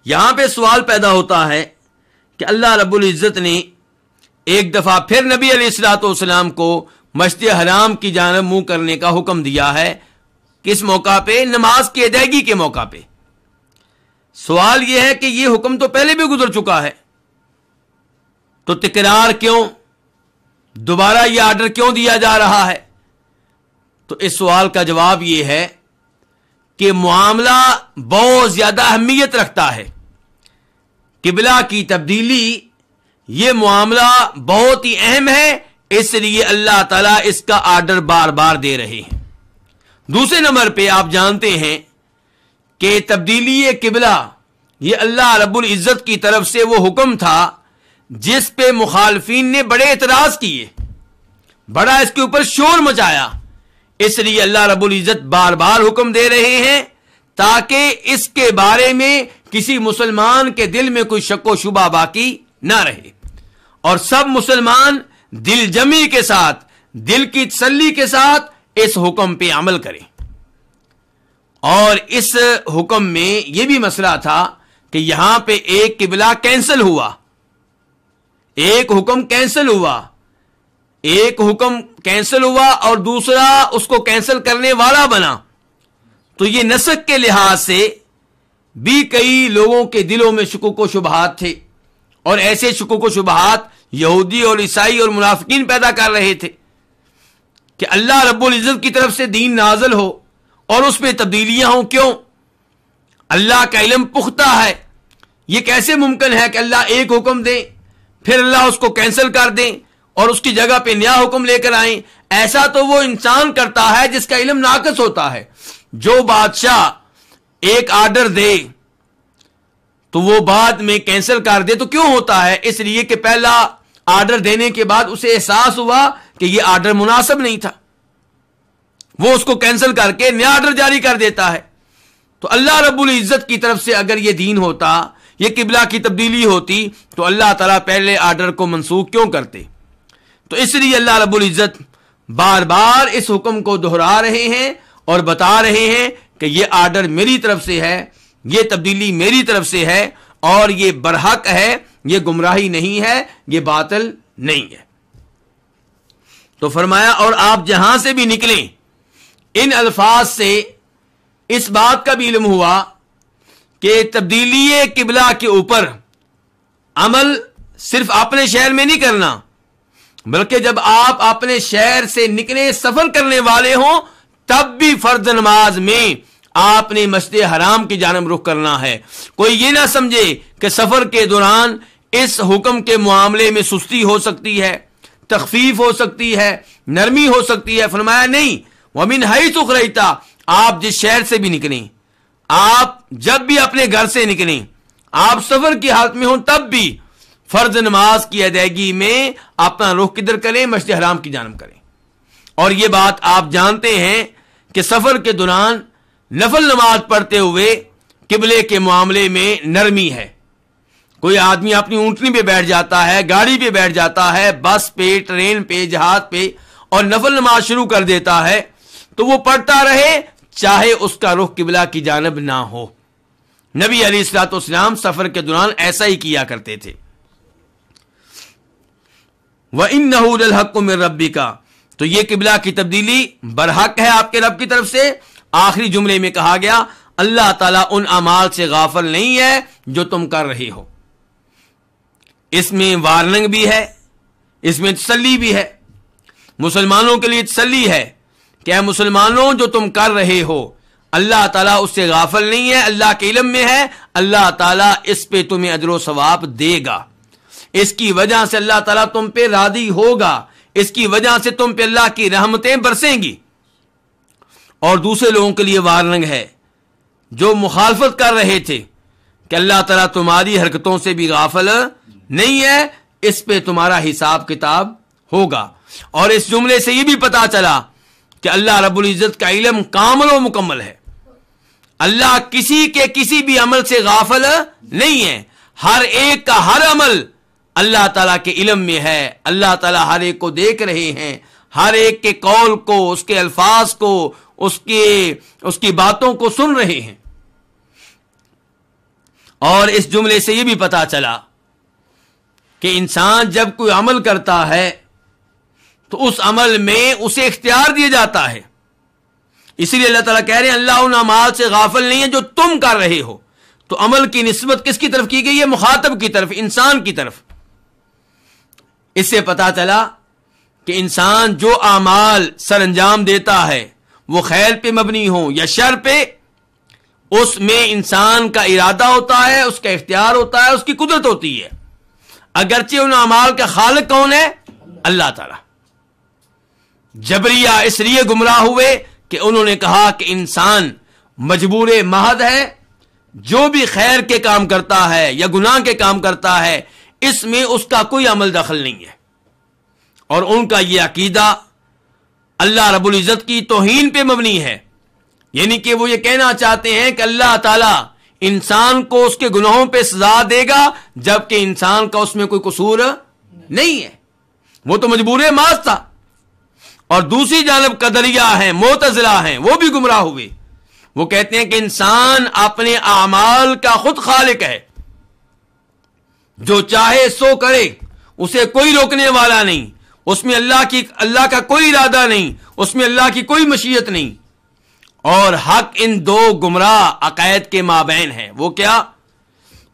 S1: यहां पे सवाल पैदा होता है कि अल्लाह रब्बुल इज़्ज़त ने एक दफ़ा फिर नबी अलैहिस्सलाम को मस्जिद हराम की जानब मुंह करने का हुक्म दिया है किस मौका पे नमाज की अदायगी के मौका पे सवाल यह है कि यह हुक्म तो पहले भी गुजर चुका है तो तकरार क्यों दोबारा यह आर्डर क्यों दिया जा रहा है तो इस सवाल का जवाब यह है कि मामला बहुत ज्यादा अहमियत रखता है किबला की तब्दीली ये मामला बहुत ही अहम है इसलिए अल्लाह ताला इसका आर्डर बार बार दे रहे हैं दूसरे नंबर पे आप जानते हैं कि तब्दीली किबला ये अल्लाह रब्बुल इज़्ज़त की तरफ से वो हुक्म था जिस पे मुखालफी ने बड़े एतराज किए बड़ा इसके ऊपर शोर मचाया इसलिए अल्लाह रबुल इज़्ज़त बार बार हुक्म दे रहे हैं ताकि इसके बारे में किसी मुसलमान के दिल में कोई शको शुबा बाकी ना रहे और सब मुसलमान दिल जमी के साथ दिल की तसली के साथ इस हुक्म पे अमल करें और इस हुक्म में यह भी मसला था कि यहां पे एक किबला कैंसिल हुआ एक हुक्म कैंसिल हुआ एक हुक्म कैंसिल हुआ और दूसरा उसको कैंसिल करने वाला बना तो ये नसक के लिहाज से भी कई लोगों के दिलों में व शुबहत थे और ऐसे व शुबहत यहूदी और ईसाई और मुनाफिकीन पैदा कर रहे थे कि अल्लाह रब्बुल इज़्ज़त की तरफ से दीन नाजल हो और उसमें तब्दीलियां हों क्यों अल्लाह का इलम पुख्ता है यह कैसे मुमकिन है कि अल्लाह एक हुक्म दे फिर अल्लाह उसको कैंसिल कर दें और उसकी जगह पे नया हुक्म लेकर आई ऐसा तो वो इंसान करता है जिसका इलम नाकस होता है जो बादशाह एक आर्डर दे तो वो बाद में कैंसिल कर दे तो क्यों होता है इसलिए कि पहला आर्डर देने के बाद उसे एहसास हुआ कि ये आर्डर मुनासिब नहीं था वो उसको कैंसिल करके नया आर्डर जारी कर देता है तो अल्लाह रब्बुल इज़्ज़त की तरफ से अगर ये दीन होता ये किबला की तब्दीली होती तो अल्लाह ताला पहले आर्डर को मनसूख क्यों करते तो इसलिए अल्लाह रब्बुल इज़्ज़त बार बार इस हुक्म को दोहरा रहे हैं और बता रहे हैं कि ये आर्डर मेरी तरफ से है ये तब्दीली मेरी तरफ से है और ये बरहक है ये गुमराही नहीं है ये बातल नहीं है तो फरमाया और आप जहां से भी निकलें इन अल्फाज से इस बात का भी इल्म हुआ कि तब्दीली किबला के ऊपर अमल सिर्फ अपने शहर में नहीं करना बल्कि जब आप अपने शहर से निकले सफर करने वाले हों तब भी फर्ज नमाज में आपने मस्जिद हराम की जानब रुख करना है कोई ये ना समझे कि सफर के दौरान इस हुक्म के मामले में सुस्ती हो सकती है तखफीफ हो सकती है नरमी हो सकती है फरमाया नहीं वमिन हई सुख रहता आप जिस शहर से भी निकले आप जब भी अपने घर से निकलें आप सफर की हालत में हो तब भी फर्ज नमाज की अदायगी में अपना रुख किधर करें मशद हराम की जानब करें और ये बात आप जानते हैं कि सफर के दौरान नफल नमाज पढ़ते हुए किबले के मामले में नरमी है कोई आदमी अपनी ऊँटनी पे बैठ जाता है गाड़ी पे बैठ जाता है बस पे ट्रेन पे जहाज पे और नफल नमाज शुरू कर देता है तो वो पढ़ता रहे चाहे उसका रुख किबला की जानब ना हो नबी अली सलाम सफर के दौरान ऐसा ही किया करते थे व इन नहूल हक मिर रबी का तो ये किबला की तब्दीली बरहक है आपके रब की तरफ से आखिरी जुमले में कहा गया अल्लाह तला उन अमाल से गाफल नहीं है जो तुम कर रहे हो इसमें वार्निंग भी है इसमें तसली भी है मुसलमानों के लिए तसली है क्या मुसलमानों जो तुम कर रहे हो अल्लाह तला उससे गाफल नहीं है अल्लाह के इलम में है अल्लाह ताला इस पे तुम्हें अदरो सवाब देगा इसकी वजह से अल्लाह तला तुम पे राधी होगा इसकी वजह से तुम पे अल्लाह की रहमतें बरसेंगी और दूसरे लोगों के लिए वार्निंग है जो मुखालफत कर रहे थे कि अल्लाह तला तुम्हारी हरकतों से भी गाफल नहीं है इस पर तुम्हारा हिसाब किताब होगा और इस जुमले से यह भी पता चला कि अल्लाह रब्बुल इज़्ज़त का इलम कामल व मुकम्मल है अल्लाह किसी के किसी भी अमल से गाफल नहीं है हर एक का हर अमल अल्लाह ताला के इलम में है अल्लाह ताला हर एक को देख रहे हैं हर एक के कौल को उसके अल्फाज को उसके उसकी बातों को सुन रहे हैं और इस जुमले से यह भी पता चला कि इंसान जब कोई अमल करता है तो उस अमल में उसे इख्तियार दिया जाता है इसीलिए अल्लाह ताला कह रहे हैं अल्लाह उन अमाल से गाफिल नहीं है जो तुम कर रहे हो तो अमल की नस्बत किसकी तरफ की गई है मुखातब की तरफ इंसान की तरफ इससे पता चला कि इंसान जो आमाल सर अंजाम देता है वो खैर पे मबनी हो या शर पे उसमें इंसान का इरादा होता है उसका इख्तियार होता है उसकी कुदरत होती है अगरचे उन अमाल का खालक कौन है अल्लाह ताला जबरिया इसलिए गुमराह हुए कि उन्होंने कहा कि इंसान मजबूर महद है जो भी खैर के काम करता है या गुनाह के काम करता है इसमें उसका कोई अमल दखल नहीं है और उनका यह अकीदा अल्लाह रबुल इज़्ज़त की तोहन पर मबनी है यानी कि वो ये कहना चाहते हैं कि अल्लाह ताला इंसान को उसके गुनाहों पर सजा देगा जबकि इंसान का उसमें कोई कसूर नहीं है वो तो मजबूर माज था और दूसरी जानब कदरिया है मोतजिला है वो भी गुमराह हुए वो कहते हैं कि इंसान अपने अमाल का खुद खालिक है जो चाहे सो करे उसे कोई रोकने वाला नहीं उसमें अल्लाह की अल्लाह का कोई इरादा नहीं उसमें अल्लाह की कोई मशीयत नहीं और हक इन दो गुमराह अकायद के माबेन है वो क्या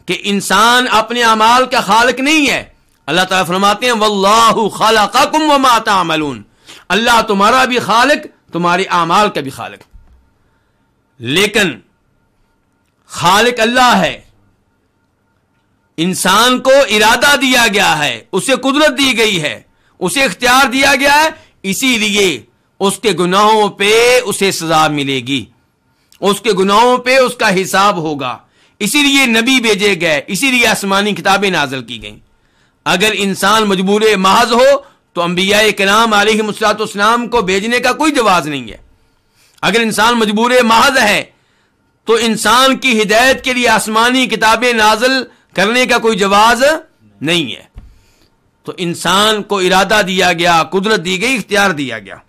S1: कि इंसान अपने अमाल का खालक नहीं है अल्लाह ताला फरमाते हैं वल्लाहु खालकुम व माता अमलून अल्लाह तुम्हारा भी खालक तुम्हारे अमाल का भी खालक लेकिन खालक अल्लाह है इंसान को इरादा दिया गया है उसे कुदरत दी गई है उसे इख्तियार दिया गया है इसीलिए उसके गुनाहों पे उसे सजा मिलेगी उसके गुनाहों पे उसका हिसाब होगा इसीलिए नबी भेजे गए इसीलिए आसमानी किताबें नाजल की गईं अगर इंसान मजबूर महज हो तो अम्बिया कराम आलतम को भेजने का कोई जवाब नहीं है अगर इंसान मजबूर महज है तो इंसान की हिदायत के लिए आसमानी किताबें नाजल करने का कोई जवाब नहीं है तो इंसान को इरादा दिया गया कुदरत दी गई इख्तियार दिया गया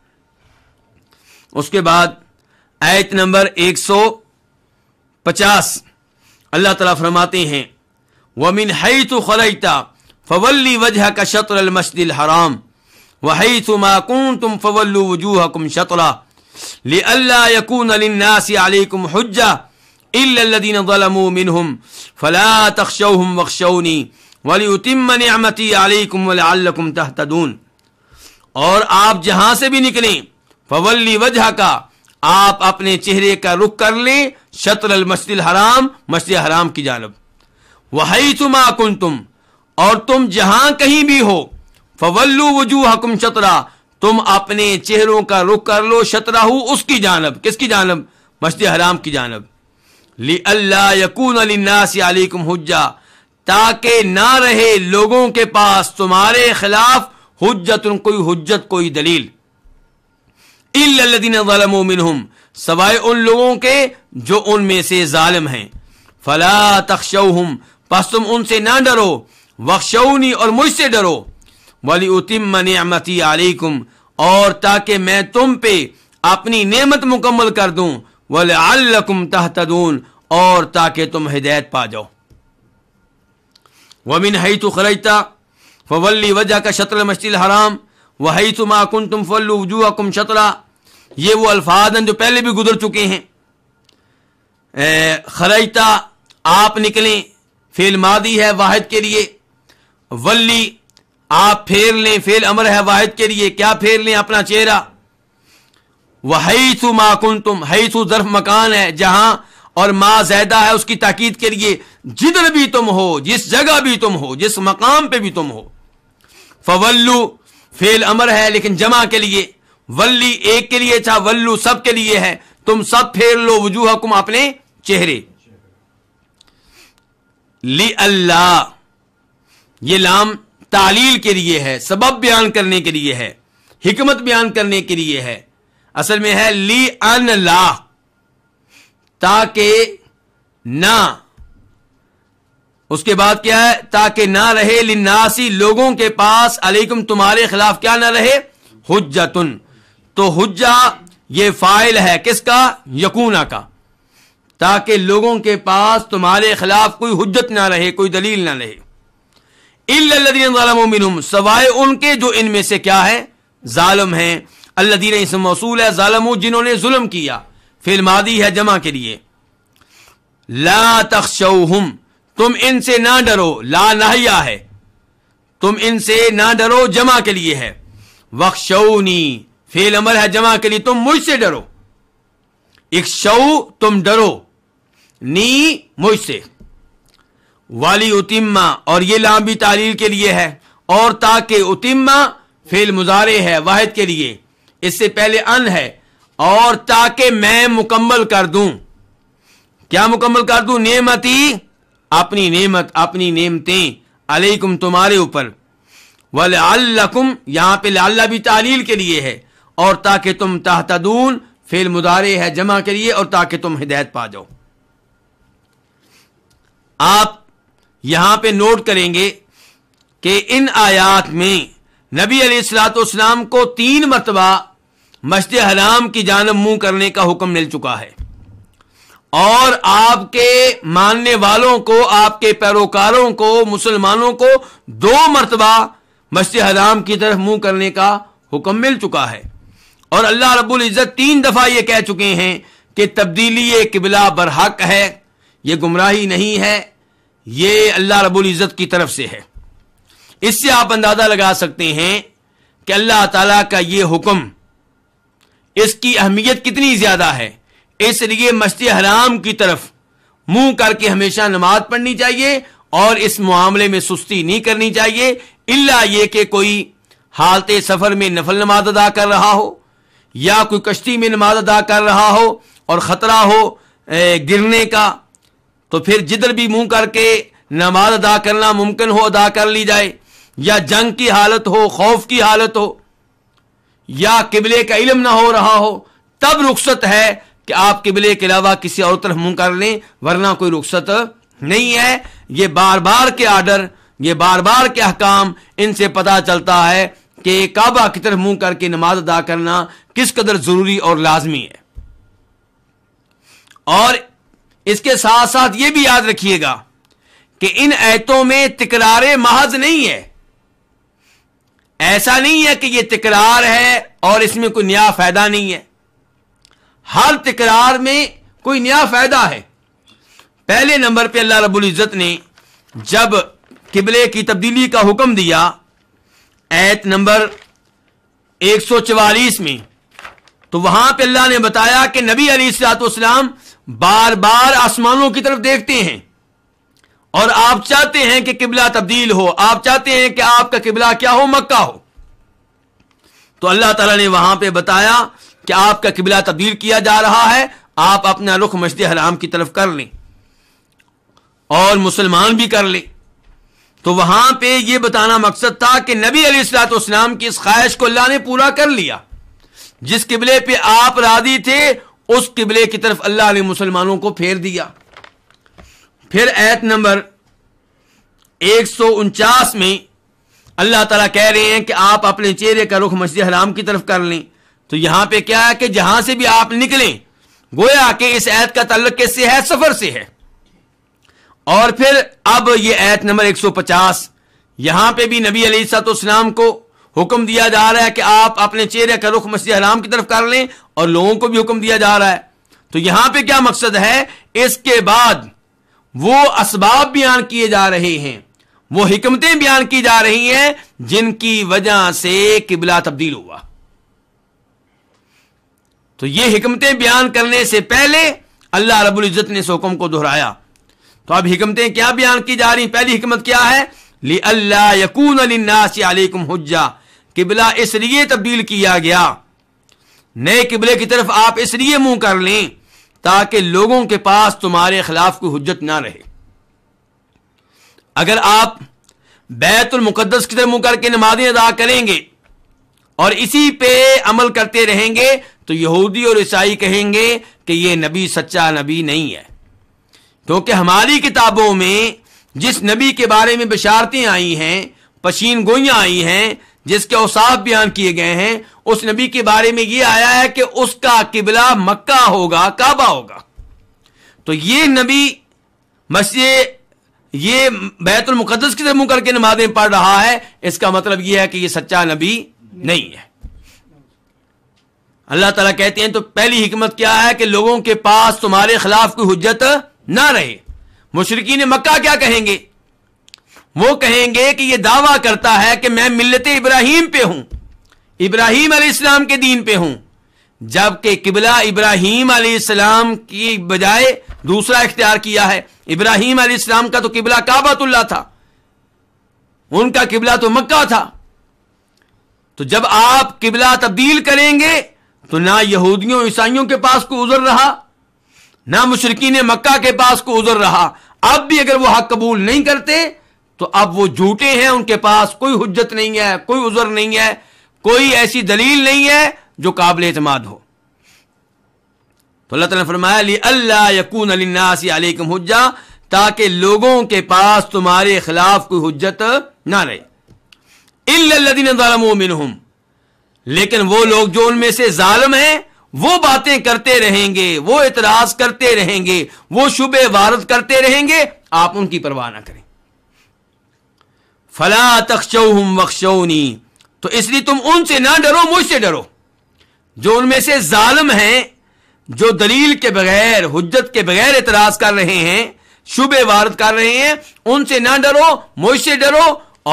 S1: उसके बाद आयत नंबर एक सौ पचास अल्लाह तला फरमाते हैं वमिन हई तो खलता फवल्ली वजह का शतर हराम वही तुमाकून तुम फवल्लु वजूह कुम शतरा ले अल्लाह यकून अलनासी अलैकुम हज्जा इल्लदीनमिनहम फ़ला तहतदून और आप जहां से भी निकलें फवल्ली वजह का आप अपने चेहरे का रुख कर लें शतरल मस्जिद हराम मस्जिद हराम की जानब वही तुम आकुन तुम और तुम जहां कहीं भी हो फवल्लू वजू हकुम शतरा तुम अपने चेहरों का रुख कर लो शतराहू उसकी जानब किसकी जानब मस्जिद हराम की जानब ली अल्लाह यकून अलीनासी अलैकुम हज्जा ताकि ना रहे लोगों के पास तुम्हारे खिलाफ हुज्जत कोई हुज्जत कोई दलील इल्लदीनमिनहुम सवाए उन लोगों के जो उनमें से जालिम हैं फला तख्श हम बस तुम उनसे ना डरो वक्शनी और मुझसे डरो वली उतिम नमती आलिकुम और ताकि मैं तुम पे अपनी नेमत मुकम्मल कर दूं वल अल्लकुम तहतदून और ताकि तुम हिदायत पा जाओ वमिन हई तो खरजता फवली वजह का शतल मस्जिद हराम वही तुम आकुन तुम फल्लू वजूह कुम शतला ये वो अल्फाज हैं जो पहले भी गुजर चुके हैं खरजता आप निकले फेल मादी है वाहिद के लिए वल्ली आप फेर लें फेल अमर है वाहिद के लिए क्या फेर लें अपना चेहरा वहीसु माकुन तुम हईसु जरफ मकान है जहां और माँ जैदा है उसकी ताकीद के लिए जिधर भी तुम हो जिस जगह भी तुम हो जिस मकाम पर भी तुम हो फवल्लू फेल अमर है लेकिन जमा के लिए वल्ली एक के लिए था वल्लु सब के लिए है तुम सब फेर लो वजूह कुम अपने चेहरे ली अल्लाह ये लाम तालील के लिए है सबब बयान करने के लिए है हिकमत बयान करने के लिए है असल में है ली अन ला ताकि ना उसके बाद क्या है ताकि ना रहे लिनासी लोगों के पास अलैकुम तुम्हारे खिलाफ क्या ना रहे तुन तो हुज्जा ये फाइल है किसका यकूना का ताकि लोगों के पास तुम्हारे खिलाफ कोई हुज्जत ना रहे कोई दलील ना रहे इल्लदीन सवाए उनके जो इनमें से क्या है जालम है अल्लादीन इसम मौसूल है ालम जिन्होंने जुलम किया मादी है जमा के लिए ला तखशम तुम इनसे ना डरो ला नाहिया है तुम इनसे ना डरो जमा के लिए है वक्शौनी फेल अमर है जमा के लिए तुम मुझसे डरो इक्शौ तुम डरो नी मुझसे वाली उतिम्मा और ये लाम भी तालील के लिए है और ताकि उतिम्मा फेल मुजारे है वाहिद के लिए इससे पहले अन है और ताकि मैं मुकम्मल कर दूं क्या मुकम्मल कर दूं नेमती अपनी नेमत अपनी नेमतें अलैकुम तुम्हारे ऊपर वाले अल्लाकुम यहां पर लाला भी तालील के लिए है और ताकि तुम तहतदून फेल मुदारे है जमा के लिए और ताकि तुम हिदायत पा जाओ आप यहां पे नोट करेंगे कि इन आयात में नबी सलाम को तीन मरतबा मस्जिद हराम की जानब मुंह करने का हुक्म मिल चुका है और आपके मानने वालों को आपके पैरोकारों को मुसलमानों को दो मरतबा मस्जिद हराम की तरफ मुंह करने का हुक्म मिल चुका है और अल्लाह रब्बुल इज़्ज़त तीन दफ़ा ये कह चुके हैं कि तब्दीली ये किबला बरहक है ये गुमराही नहीं है ये अल्लाह रब्बुल इज़्ज़त की तरफ से है इससे आप अंदाज़ा लगा सकते हैं कि अल्लाह तला का ये हुक्म इसकी अहमियत कितनी ज्यादा है इसलिए मस्जिद हराम की तरफ मुंह करके हमेशा नमाज पढ़नी चाहिए और इस मामले में सुस्ती नहीं करनी चाहिए इल्ला ये कि कोई हालत सफर में नफल नमाज अदा कर रहा हो या कोई कश्ती में नमाज अदा कर रहा हो और खतरा हो गिरने का तो फिर जिधर भी मुंह करके नमाज अदा करना मुमकिन हो अदा कर ली जाए या जंग की हालत हो खौफ की हालत हो या किबले का इलम ना हो रहा हो तब रुख्सत है कि आप किबले के अलावा किसी और तरफ मुंह कर लें वरना कोई रुख्सत नहीं है ये बार बार के आर्डर ये बार बार के अहकाम इनसे पता चलता है कि काबा की तरफ मुंह करके नमाज अदा करना किस कदर जरूरी और लाजमी है और इसके साथ साथ ये भी याद रखिएगा कि इन ऐतों में तिकरारे महज नहीं है ऐसा नहीं है कि यह तकरार है और इसमें कोई नया फायदा नहीं है हर तकरार में कोई नया फायदा है पहले नंबर पर अल्लाह रबुल्जत इज़्ज़त ने जब किबले की तब्दीली का हुक्म दिया ऐत नंबर एक सौ चवालीस में तो वहां पर अल्लाह ने बताया कि नबी अली सलाम बार बार आसमानों की तरफ देखते हैं और आप चाहते हैं कि किबला तब्दील हो आप चाहते हैं कि आपका किबला क्या हो मक्का हो तो अल्लाह तला ने वहां पर बताया कि आपका किबला तब्दील किया जा रहा है आप अपना रुख मशद हराम की तरफ कर लें और मुसलमान भी कर ले तो वहां पर यह बताना मकसद था कि नबी अलीसलाम की इस ख्वाहिश को अल्लाह ने पूरा कर लिया जिस किबले पे आप राधी थे उस किबले की तरफ अल्लाह ने मुसलमानों को फेर दिया फिर ऐत नंबर एक में अल्लाह ताला कह रहे हैं कि आप अपने चेहरे का रुख मस्जिद हराम की तरफ कर लें तो यहां पे क्या है कि जहां से भी आप निकलें गोया कि इस ऐत का तल्लक किससे है सफर से है और फिर अब ये ऐत नंबर 150 यहां पर भी नबी अली को हुक्म दिया जा रहा है कि आप अपने चेहरे का रुख मस्जिद हराम की तरफ कर लें और लोगों को भी हुक्म दिया जा रहा है तो यहां पे क्या मकसद है इसके बाद वो असबाब बयान किए जा रहे हैं वो हिकमतें बयान की जा रही हैं जिनकी वजह से किबला तब्दील हुआ तो ये हिकमतें बयान करने से पहले अल्लाह रबुल इज़्ज़त ने इस हुक्म को दोहराया तो अब हिकमतें क्या बयान की जा रही पहली हिकमत क्या है ली अल्लाह यकून अलनासम हज्जा किबला इसलिए तब्दील किया गया नए किबले की तरफ आप इसलिए मुंह कर लें ताकि लोगों के पास तुम्हारे खिलाफ कोई हजत ना रहे अगर आप बैतुलमुक़दस की तरफ मुँह करके नमाजें अदा करेंगे और इसी पे अमल करते रहेंगे तो यहूदी और ईसाई कहेंगे कि यह नबी सच्चा नबी नहीं है क्योंकि हमारी किताबों में जिस नबी के बारे में बिशारतें आई हैं पशीन गोइयाँ आई हैं जिसके औसाफ बयान किए गए हैं उस नबी के बारे में यह आया है कि उसका किबला मक्का होगा काबा होगा तो ये नबी मसीह ये बैतुलमकदस की तरफ मुंह करके नमाजें पढ़ रहा है इसका मतलब यह है कि यह सच्चा नबी नहीं है अल्लाह ताला कहते हैं तो पहली हिकमत क्या है कि लोगों के पास तुम्हारे खिलाफ कोई हजत ना रहे मुशरकी ने मक्का क्या कहेंगे वो कहेंगे कि ये दावा करता है कि मैं मिलत इब्राहिम पे हूं इब्राहिम अलैहिस्सलाम के दीन पे हूं जबकि किबला इब्राहिम अलैहिस्सलाम की बजाय दूसरा इख्तियार किया है इब्राहिम अलैहिस्सलाम का तो किबला काबतुल्ला था उनका किबला तो मक्का था तो जब आप किबला तब्दील करेंगे तो ना यहूदियों ईसाइयों के पास को उजर रहा ना मुशरकिन मक्का के पास को उजर रहा अब भी अगर वो हक कबूल नहीं करते तो अब वो झूठे हैं उनके पास कोई हजत नहीं है कोई उजर नहीं है कोई ऐसी दलील नहीं है जो काबिल एतमाद हो तो अल्लाह तला फरमाया अल्लाह यकून अलनासम हज्जा ताकि लोगों के पास तुम्हारे खिलाफ कोई हजत ना रहे इल्लदीन लेकिन वो लोग जो उनमें से जालम हैं वो बातें करते रहेंगे वो इतराज करते रहेंगे वो शुबे वारद करते रहेंगे आप उनकी परवाह ना करें फला तखशौहम वख्शौनी तो इसलिए तुम उनसे ना डरो मुझसे डरो जो उनमें से जालम हैं जो दलील के बगैर हुज्जत के बगैर एतराज कर रहे हैं शुबे वारद कर रहे हैं उनसे ना डरो मुझसे डरो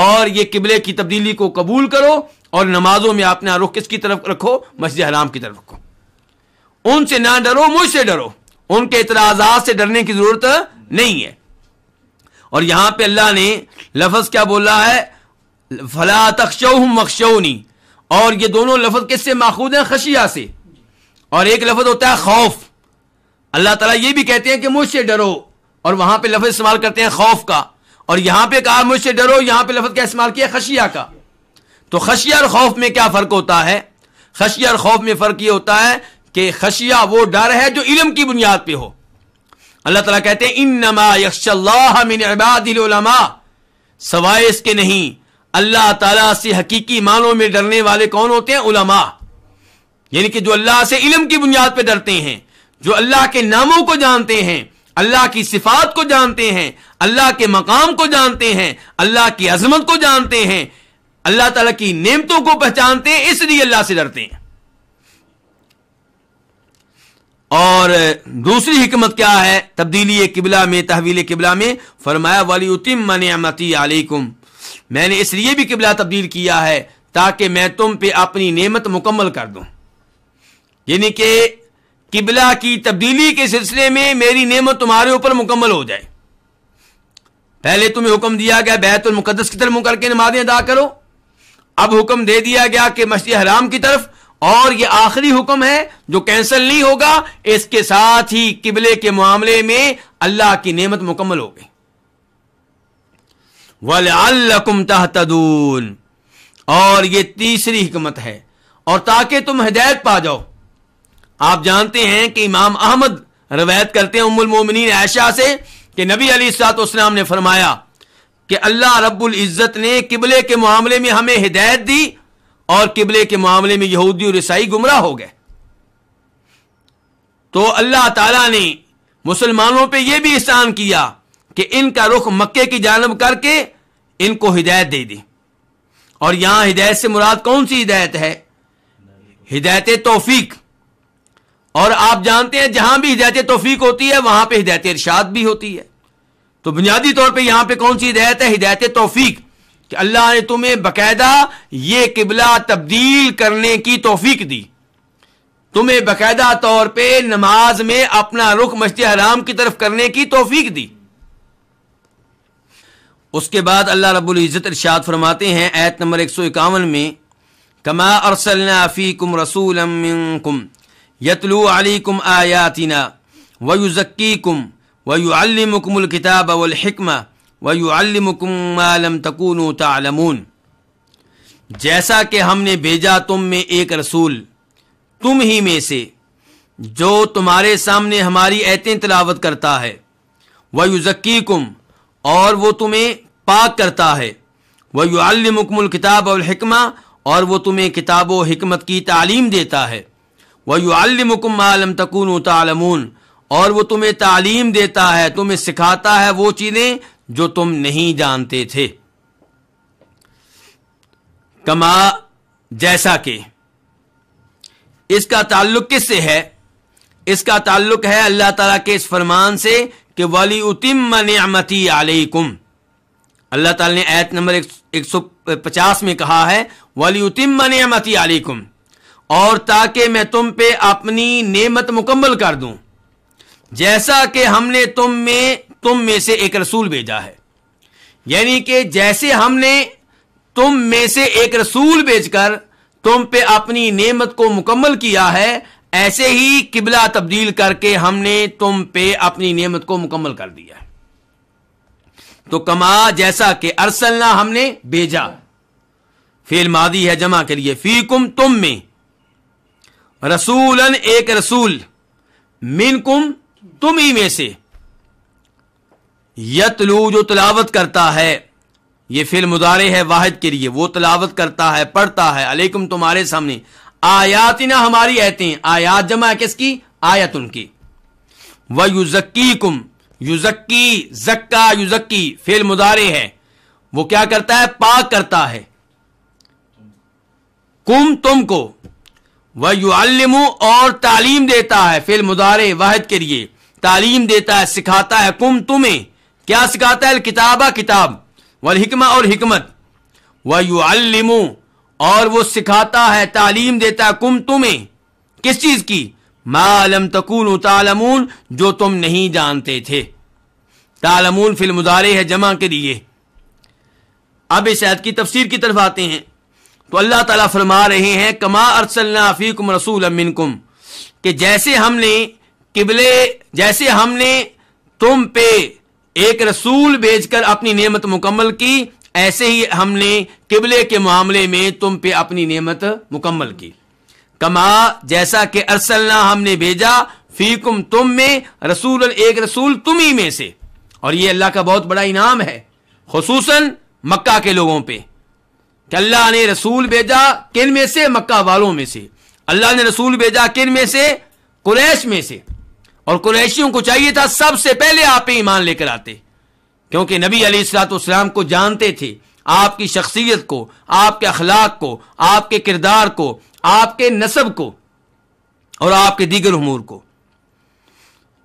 S1: और ये किबले की तब्दीली को कबूल करो और नमाजों में अपना रुख किसकी तरफ रखो मस्जिद हराम की तरफ रखो उनसे ना डरो मुझसे डरो उनके इतराजात से डरने की जरूरत नहीं है और यहां पे अल्लाह ने लफज क्या बोला है फला तखशौहम मखशौनी और ये दोनों लफज किससे माखूद है खशिया से और एक लफज होता है खौफ अल्लाह तला ये भी कहते हैं कि मुझसे डरो और वहां पर लफज इस्तेमाल करते हैं खौफ का और यहां पर कहा मुझसे डरो यहां पे लफज क्या इस्तेमाल किया खशिया का तो खशिया और खौफ में क्या फर्क होता है खशिया और खौफ में फर्क ये होता है कि खशिया वो डर है जो इलम की बुनियाद पर हो अल्लाह तला कहते हैं इन नमा यक्षल्लाबादिलमा सवाए इसके नहीं अल्लाह तला से हकीकी मानों में डरने वाले कौन होते हैं उलमा यानी कि जो अल्लाह से इलम की बुनियाद पर डरते हैं जो अल्लाह के नामों को जानते हैं अल्लाह की सिफात को जानते हैं अल्लाह के मकाम को जानते हैं अल्लाह की अजमत को जानते हैं अल्लाह तला की नियमतों को पहचानते हैं इसलिए अल्लाह से डरते हैं और दूसरी हिकमत क्या है तब्दीली किबला में तहवील किबला में फरमाया वाली उतिम मनमती आलिकुम मैंने इसलिए भी किबला तब्दील किया है ताकि मैं तुम पे अपनी नेमत मुकम्मल कर दूं यानी कि किबला की तब्दीली के सिलसिले में मेरी नेमत तुम्हारे ऊपर मुकम्मल हो जाए पहले तुम्हें हुक्म दिया गया बैतुल मुकद्दस की तरफ मुकर के नमाजें अदा करो अब हुक्म दे दिया गया कि मस्जिद हराम की तरफ और ये आखिरी हुक्म है जो कैंसिल नहीं होगा इसके साथ ही किबले के मामले में अल्लाह की नेमत मुकम्मल हो गई वलकुम तहतदून और ये तीसरी हिकमत है और ताकि तुम हिदायत पा जाओ आप जानते हैं कि इमाम अहमद रवायत करते हैं उमुल मोमिनीन आयशा से कि नबी अली सातम ने फरमाया कि अल्लाह रब्बुल इज़्ज़त ने किबले के मामले में हमें हिदायत दी और किबले के मामले में यहूदी और ईसाई गुमराह हो गए तो अल्लाह ताला ने मुसलमानों पे यह भी एहसान किया कि इनका रुख मक्के की जानब करके इनको हिदायत दे दी और यहां हिदायत से मुराद कौन सी हिदायत है हिदायत तोफीक और आप जानते हैं जहां भी हिदायत तोफीक होती है वहां पे हिदायत इर्शाद भी होती है तो बुनियादी तौर पे यहां पे कौन सी हिदायत है हिदायत तोफीक कि अल्लाह ने तुम्हें बकायदा ये किबला तब्दील करने की तोफीक दी तुम्हें बकायदा तौर पर नमाज में अपना रुख मस्जिद हराम की तरफ करने की तोफीक दी उसके बाद अल्लाह रब्बुल इज़्ज़त इरशाद फरमाते हैं ऐत नंबर एक सौ इक्यावन में कमा अरसलनाफ़ीकुम रसूलकुम यतलू अलीकुम आयातिना वयुज़क्कीकुम वयुअल्लिमुकुमुल किताब वल हिकमा वयुअल्लमुकुम तकून तालमून जैसा कि हमने भेजा तुम में एक रसूल तुम ही में से जो तुम्हारे सामने हमारी ऐतें तलावत करता है वयुज़क्कीकुम और वो तुम्हें पाक करता है वयुअल्लमुकमुल किताब और हिकमा और वो तुम्हें किताब व हिकमत की तालीम देता है वयुअल्लमुकुम मालम तकून तालमून और वो तुम्हें तालीम देता है तुम्हें सिखाता है वो चीज़ें जो तुम नहीं जानते थे कमा जैसा के इसका ताल्लुक किससे है इसका ताल्लुक है अल्लाह ताला के इस फरमान से कि वली उतिम नमती आलकुम अल्लाह ताला ने आयत नंबर एक सौ पचास में कहा है वली उतिम नमती आलकुम और ताकि मैं तुम पे अपनी नेमत मुकम्मल कर दूं जैसा कि हमने तुम में तुम में से एक रसूल भेजा है यानी कि जैसे हमने तुम में से एक रसूल भेजकर तुम पे अपनी नेमत को मुकम्मल किया है ऐसे ही किबला तब्दील करके हमने तुम पे अपनी नेमत को मुकम्मल कर दिया है तो कमा जैसा कि अरसलना हमने भेजा फेल मादी है जमा के लिए फीकुम तुम में रसूलन एक रसूल मिनकुम तुम ही में से यतलू जो तलावत करता है ये फिल मुदारे है वाहिद के लिए वो तलावत करता है पढ़ता है अलेकुम तुम्हारे सामने आयात ना हमारी आयतें आयात जमा है किसकी आयत उनकी व युजक्की कुम युजक्की जक्का युजक्की फेल मुदारे है वो क्या करता है पाक करता है कुम तुमको वह युअल्लिमु और तालीम देता है फेल मुदारे वाहिद के लिए तालीम देता है सिखाता है कुम तुम्हें क्या सिखाता है किताबा किताब वल हिकमा और हिकमत वह वयुअल्लिमु और वो सिखाता है तालीम देता है कुम तुम्हें किस चीज़ की मालम तकून तालमून जो तुम नहीं जानते थे तालमून फिल मुदारे है जमा के लिए अब इस ऐत की तफसीर की तरफ आते हैं तो अल्लाह ताला फरमा रहे हैं कमा अरसलनाफीकुम रसूल मिनकुम कि जैसे हमने किबले जैसे हमने तुम पे एक रसूल भेजकर अपनी नेमत मुकम्मल की ऐसे ही हमने किबले के मामले में तुम पे अपनी नेमत मुकम्मल की कमा जैसा कि अरसलना हमने भेजा फीकुम तुम में रसूल एक रसूल तुम ही में से और ये अल्लाह का बहुत बड़ा इनाम है खसूस मक्का के लोगों पे कि अल्लाह ने रसूल भेजा किन में से मक्का वालों में से अल्लाह ने रसूल भेजा किन में से कुरैश में से और कुरैशियों को चाहिए था सबसे पहले आप ही ईमान लेकर आते क्योंकि नबी अलीसलाम को जानते थे आपकी शख्सियत को आपके अखलाक को आपके किरदार को आपके नसब को और आपके दीगर हमूर को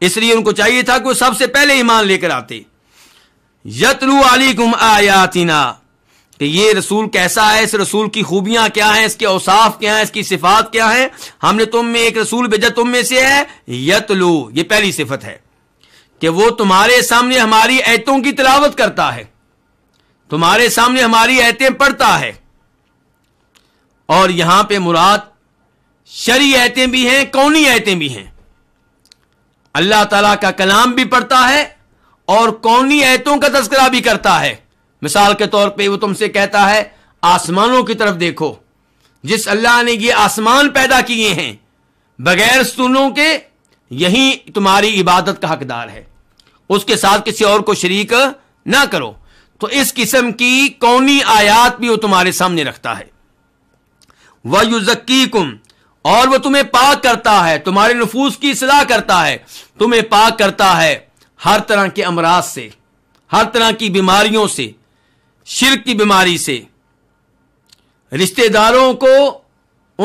S1: इसलिए उनको चाहिए था कि वो सबसे पहले ईमान लेकर आते यतलू अली गुम आयातिना कि ये रसूल कैसा है इस रसूल की खूबियां क्या है इसके औसाफ क्या है इसकी सिफात क्या है हमने तुम में एक रसूल भेजा तुम में से है यतलू ये पहली सिफत है कि वो तुम्हारे सामने हमारी ऐतों की तिलावत करता है तुम्हारे सामने हमारी ऐतें पढ़ता है और यहां पर मुराद शरी ऐतें भी हैं कौनी ऐतें भी हैं अल्लाह तला का कलाम भी पढ़ता है और कौनी ऐतों का तस्करा भी करता है मिसाल के तौर पे वो तुमसे कहता है आसमानों की तरफ देखो जिस अल्लाह ने ये आसमान पैदा किए हैं बगैर सुनों के यही तुम्हारी इबादत का हकदार है उसके साथ किसी और को शरीक ना करो तो इस किस्म की कौनी आयात भी वो तुम्हारे सामने रखता है वह वयुजक्की कुम और वह तुम्हें पाक करता है तुम्हारे नफूस की सलाह करता है तुम्हें पाक करता है हर तरह के अमराज से हर तरह की बीमारियों से शिर की बीमारी से रिश्तेदारों को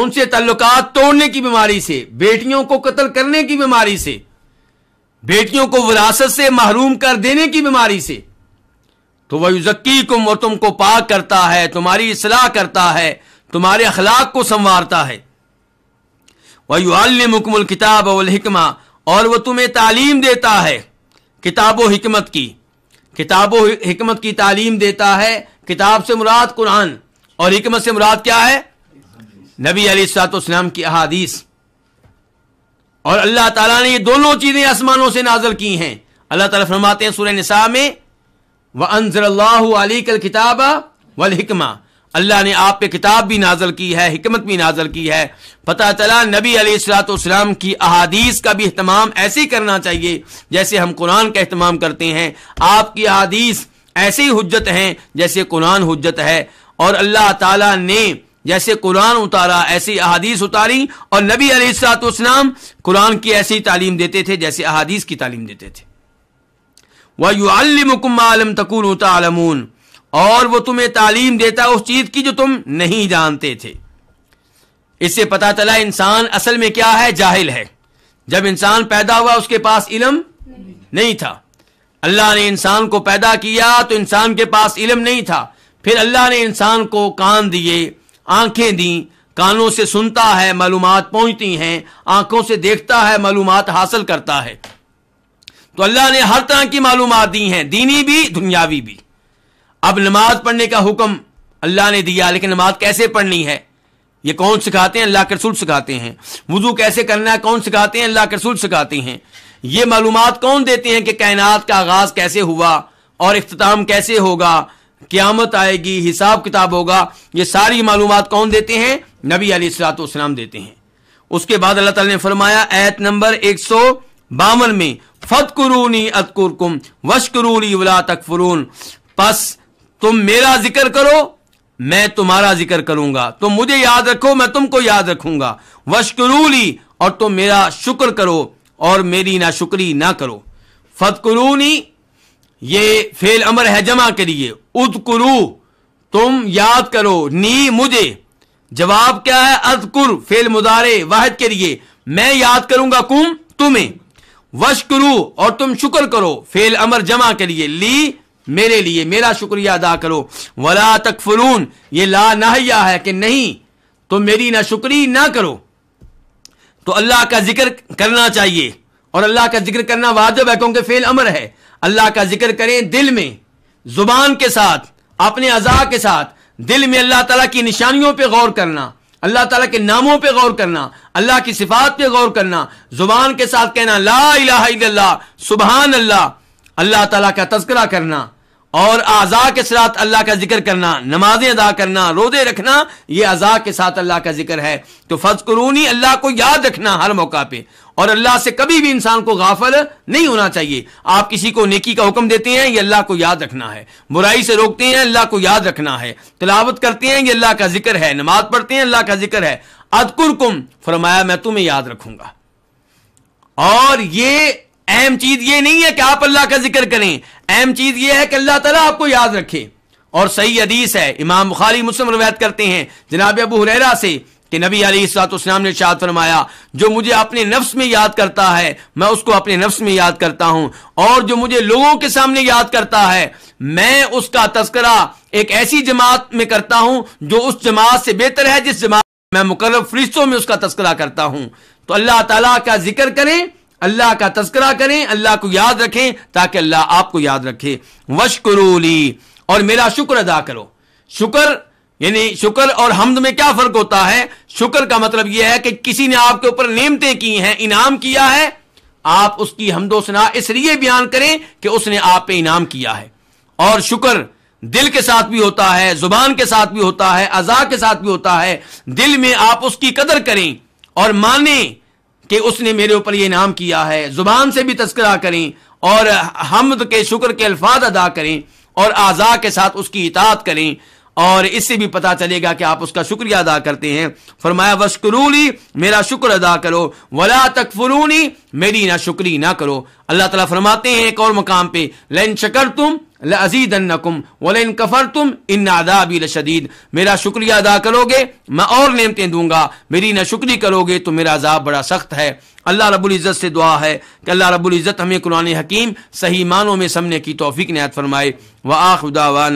S1: उनसे तल्लुकात तोड़ने की बीमारी से बेटियों को कत्ल करने की बीमारी से बेटियों को विरासत से महरूम कर देने की बीमारी से तो वह युजक्की कुम और तुमको पाक करता है तुम्हारी असलाह करता है तुम्हारे अखलाक को संवारता है वह मुकमल किताब और और वह तुम्हें तालीम देता है किताबो हिकमत की किताब हिकमत की तालीम देता है किताब से मुराद कुरान और हिकमत से मुराद क्या है नबी अली अलीसलाम की अहादीस और अल्लाह तला ने यह दोनों चीज़ें आसमानों से नाजल की हैं अल्लाह ताला फरमाते हैं सूर्य निसा में व अनजर अल्लाह अलीकल किताबा वल हिकमा अल्लाह ने आप पे किताब भी नाजल की है हिकमत भी नाजल की है पता चला नबी अलीसलाम की अहादीस का भी अहतमाम ऐसे ही करना चाहिए जैसे हम कुरान का अहतमाम करते हैं आपकी अहादीस ऐसी हजत हैं जैसे कुरान हजत है और अल्लाह तला ने जैसे कुरान उतारा ऐसी अहादीस उतारी और नबी अलीसलाम कुरान की ऐसी तालीम देते थे जैसे अहादीस की तालीम देते थे वह यू अलम तकून उतामून और वो तुम्हें तालीम देता उस चीज की जो तुम नहीं जानते थे इससे पता चला इंसान असल में क्या है जाहिल है जब इंसान पैदा हुआ उसके पास इलम नहीं, नहीं था अल्लाह ने इंसान को पैदा किया तो इंसान के पास इलम नहीं था फिर अल्लाह ने इंसान को कान दिए आंखें दी कानों से सुनता है मालूम पहुंचती हैं आंखों से देखता है मालूम हासिल करता है तो अल्लाह ने हर तरह की मालूम दी है दीनी भी दुनियावी भी अब नमाज पढ़ने का हुक्म अल्लाह ने दिया लेकिन नमाज कैसे पढ़नी है ये कौन सिखाते हैं अल्लाह के सिखाते हैं वजू कैसे करना है कौन सिखाते हैं अल्लाह के सिखाते हैं ये मालूम कौन देते हैं कि कायनात का आगाज कैसे हुआ और अख्ताम कैसे होगा क्यामत आएगी हिसाब किताब होगा ये सारी मालूम कौन देते हैं नबी अलीसलाम देते हैं उसके बाद अल्लाह ताला ने फरमाया ऐत नंबर एक सौ बावन में फतकुरूनी अतकुरकुम वशकरूली वला तकफरून पस तुम मेरा जिक्र करो मैं तुम्हारा जिक्र करूंगा तुम मुझे याद रखो मैं तुमको याद रखूंगा वशकरूली और तुम मेरा शुक्र करो और मेरी ना शुक्री ना करो फतकरूनी ये फेल अमर है जमा के लिए उदकुरू तुम याद करो नी मुझे जवाब क्या है अदकुर फेल मुदारे वाहद के लिए मैं याद करूंगा कुम तुम्हें करू और तुम शुक्र करो फेल अमर जमा के लिए ली मेरे लिए मेरा शुक्रिया अदा करो वला तक फलून ये ला नहया है कि नहीं तो मेरी ना शुक्री ना करो तो अल्लाह का जिक्र करना चाहिए और अल्लाह का जिक्र करना वाजब है क्योंकि फेल अमर है अल्लाह का जिक्र करें दिल में जुबान के साथ अपने अजा के साथ दिल में अल्लाह तला की निशानियों पर गौर करना अल्लाह तला के नामों पर गौर करना अल्लाह की सिफात पर गौर करना जुबान के साथ कहना ला इलाहा इल्लल्लाह सुबहान अल्लाह अल्लाह तला का तस्करा करना और आज़ा के साथ अल्लाह का जिक्र करना नमाजें अदा करना रोजे रखना ये आज़ा के साथ अल्लाह का जिक्र है तो फर्ज करूनी अल्लाह को याद रखना हर मौका पे और अल्लाह से कभी भी इंसान को गाफल नहीं होना चाहिए आप किसी को नेकी का हुक्म देते हैं ये अल्लाह को याद रखना है बुराई से रोकते हैं अल्लाह को याद रखना है तलावत करते हैं ये अल्लाह का जिक्र है नमाज पढ़ते हैं अल्लाह का जिक्र है अदकुर कुम फरमाया मैं तुम्हें याद रखूंगा और ये अहम चीज ये नहीं है कि आप अल्लाह का जिक्र करें अहम चीज ये है कि अल्लाह तला आपको याद रखे और सही हदीस है इमाम बुखारी मुस्लिम रवायत करते हैं जनाब अबू हुरैरा से कि नबी अलीसलाम ने शाद फरमाया जो मुझे अपने नफ्स में याद करता है मैं उसको अपने नफ्स में याद करता हूं और जो मुझे लोगों के सामने याद करता है मैं उसका तस्करा एक ऐसी जमात में करता हूं जो उस जमात से बेहतर है जिस जमात मैं मुकर्र फरिश्तों में उसका तस्करा करता हूं तो अल्लाह तला का जिक्र करें अल्लाह का तस्करा करें अल्लाह को याद रखें ताकि अल्लाह आपको याद रखे वशकरूली और मेरा शुक्र अदा करो शुक्र यानी शुक्र और हमद में क्या फर्क होता है शुक्र का मतलब यह है कि किसी ने आपके ऊपर नेमतें की हैं इनाम किया है आप उसकी हमदोसना इसलिए बयान करें कि उसने आप पे इनाम किया है और शुक्र दिल के साथ भी होता है जुबान के साथ भी होता है अजा के साथ भी होता है दिल में आप उसकी कदर करें और माने कि उसने मेरे ऊपर यह इनाम किया है ज़ुबान से भी तस्करा करें और हमद के शुक्र के अल्फाज अदा करें और आज़ा के साथ उसकी इतात करें और इससे भी पता चलेगा कि आप उसका शुक्रिया अदा करते हैं फरमाया वस्करूली मेरा शुक्र अदा करो वला फरूनी मेरी ना शुक्री ना करो अल्लाह तला फरमाते हैं एक और मकाम पे लेन शकर तुम लजीदन्नकुम वलन कफर तुम इन अदाबी लशदीद मेरा शुक्रिया अदा करोगे मैं और नियमतें दूंगा मेरी ना शुक्री करोगे तो मेरा अजाब बड़ा सख्त है अल्लाह रब्बुल इज़्ज़त से दुआ है कि अल्लाह रब्बुल इज़्ज़त हमें कुरान हकीम सही मानों में समने की तोफीक नहायत फरमाए व आखुदावान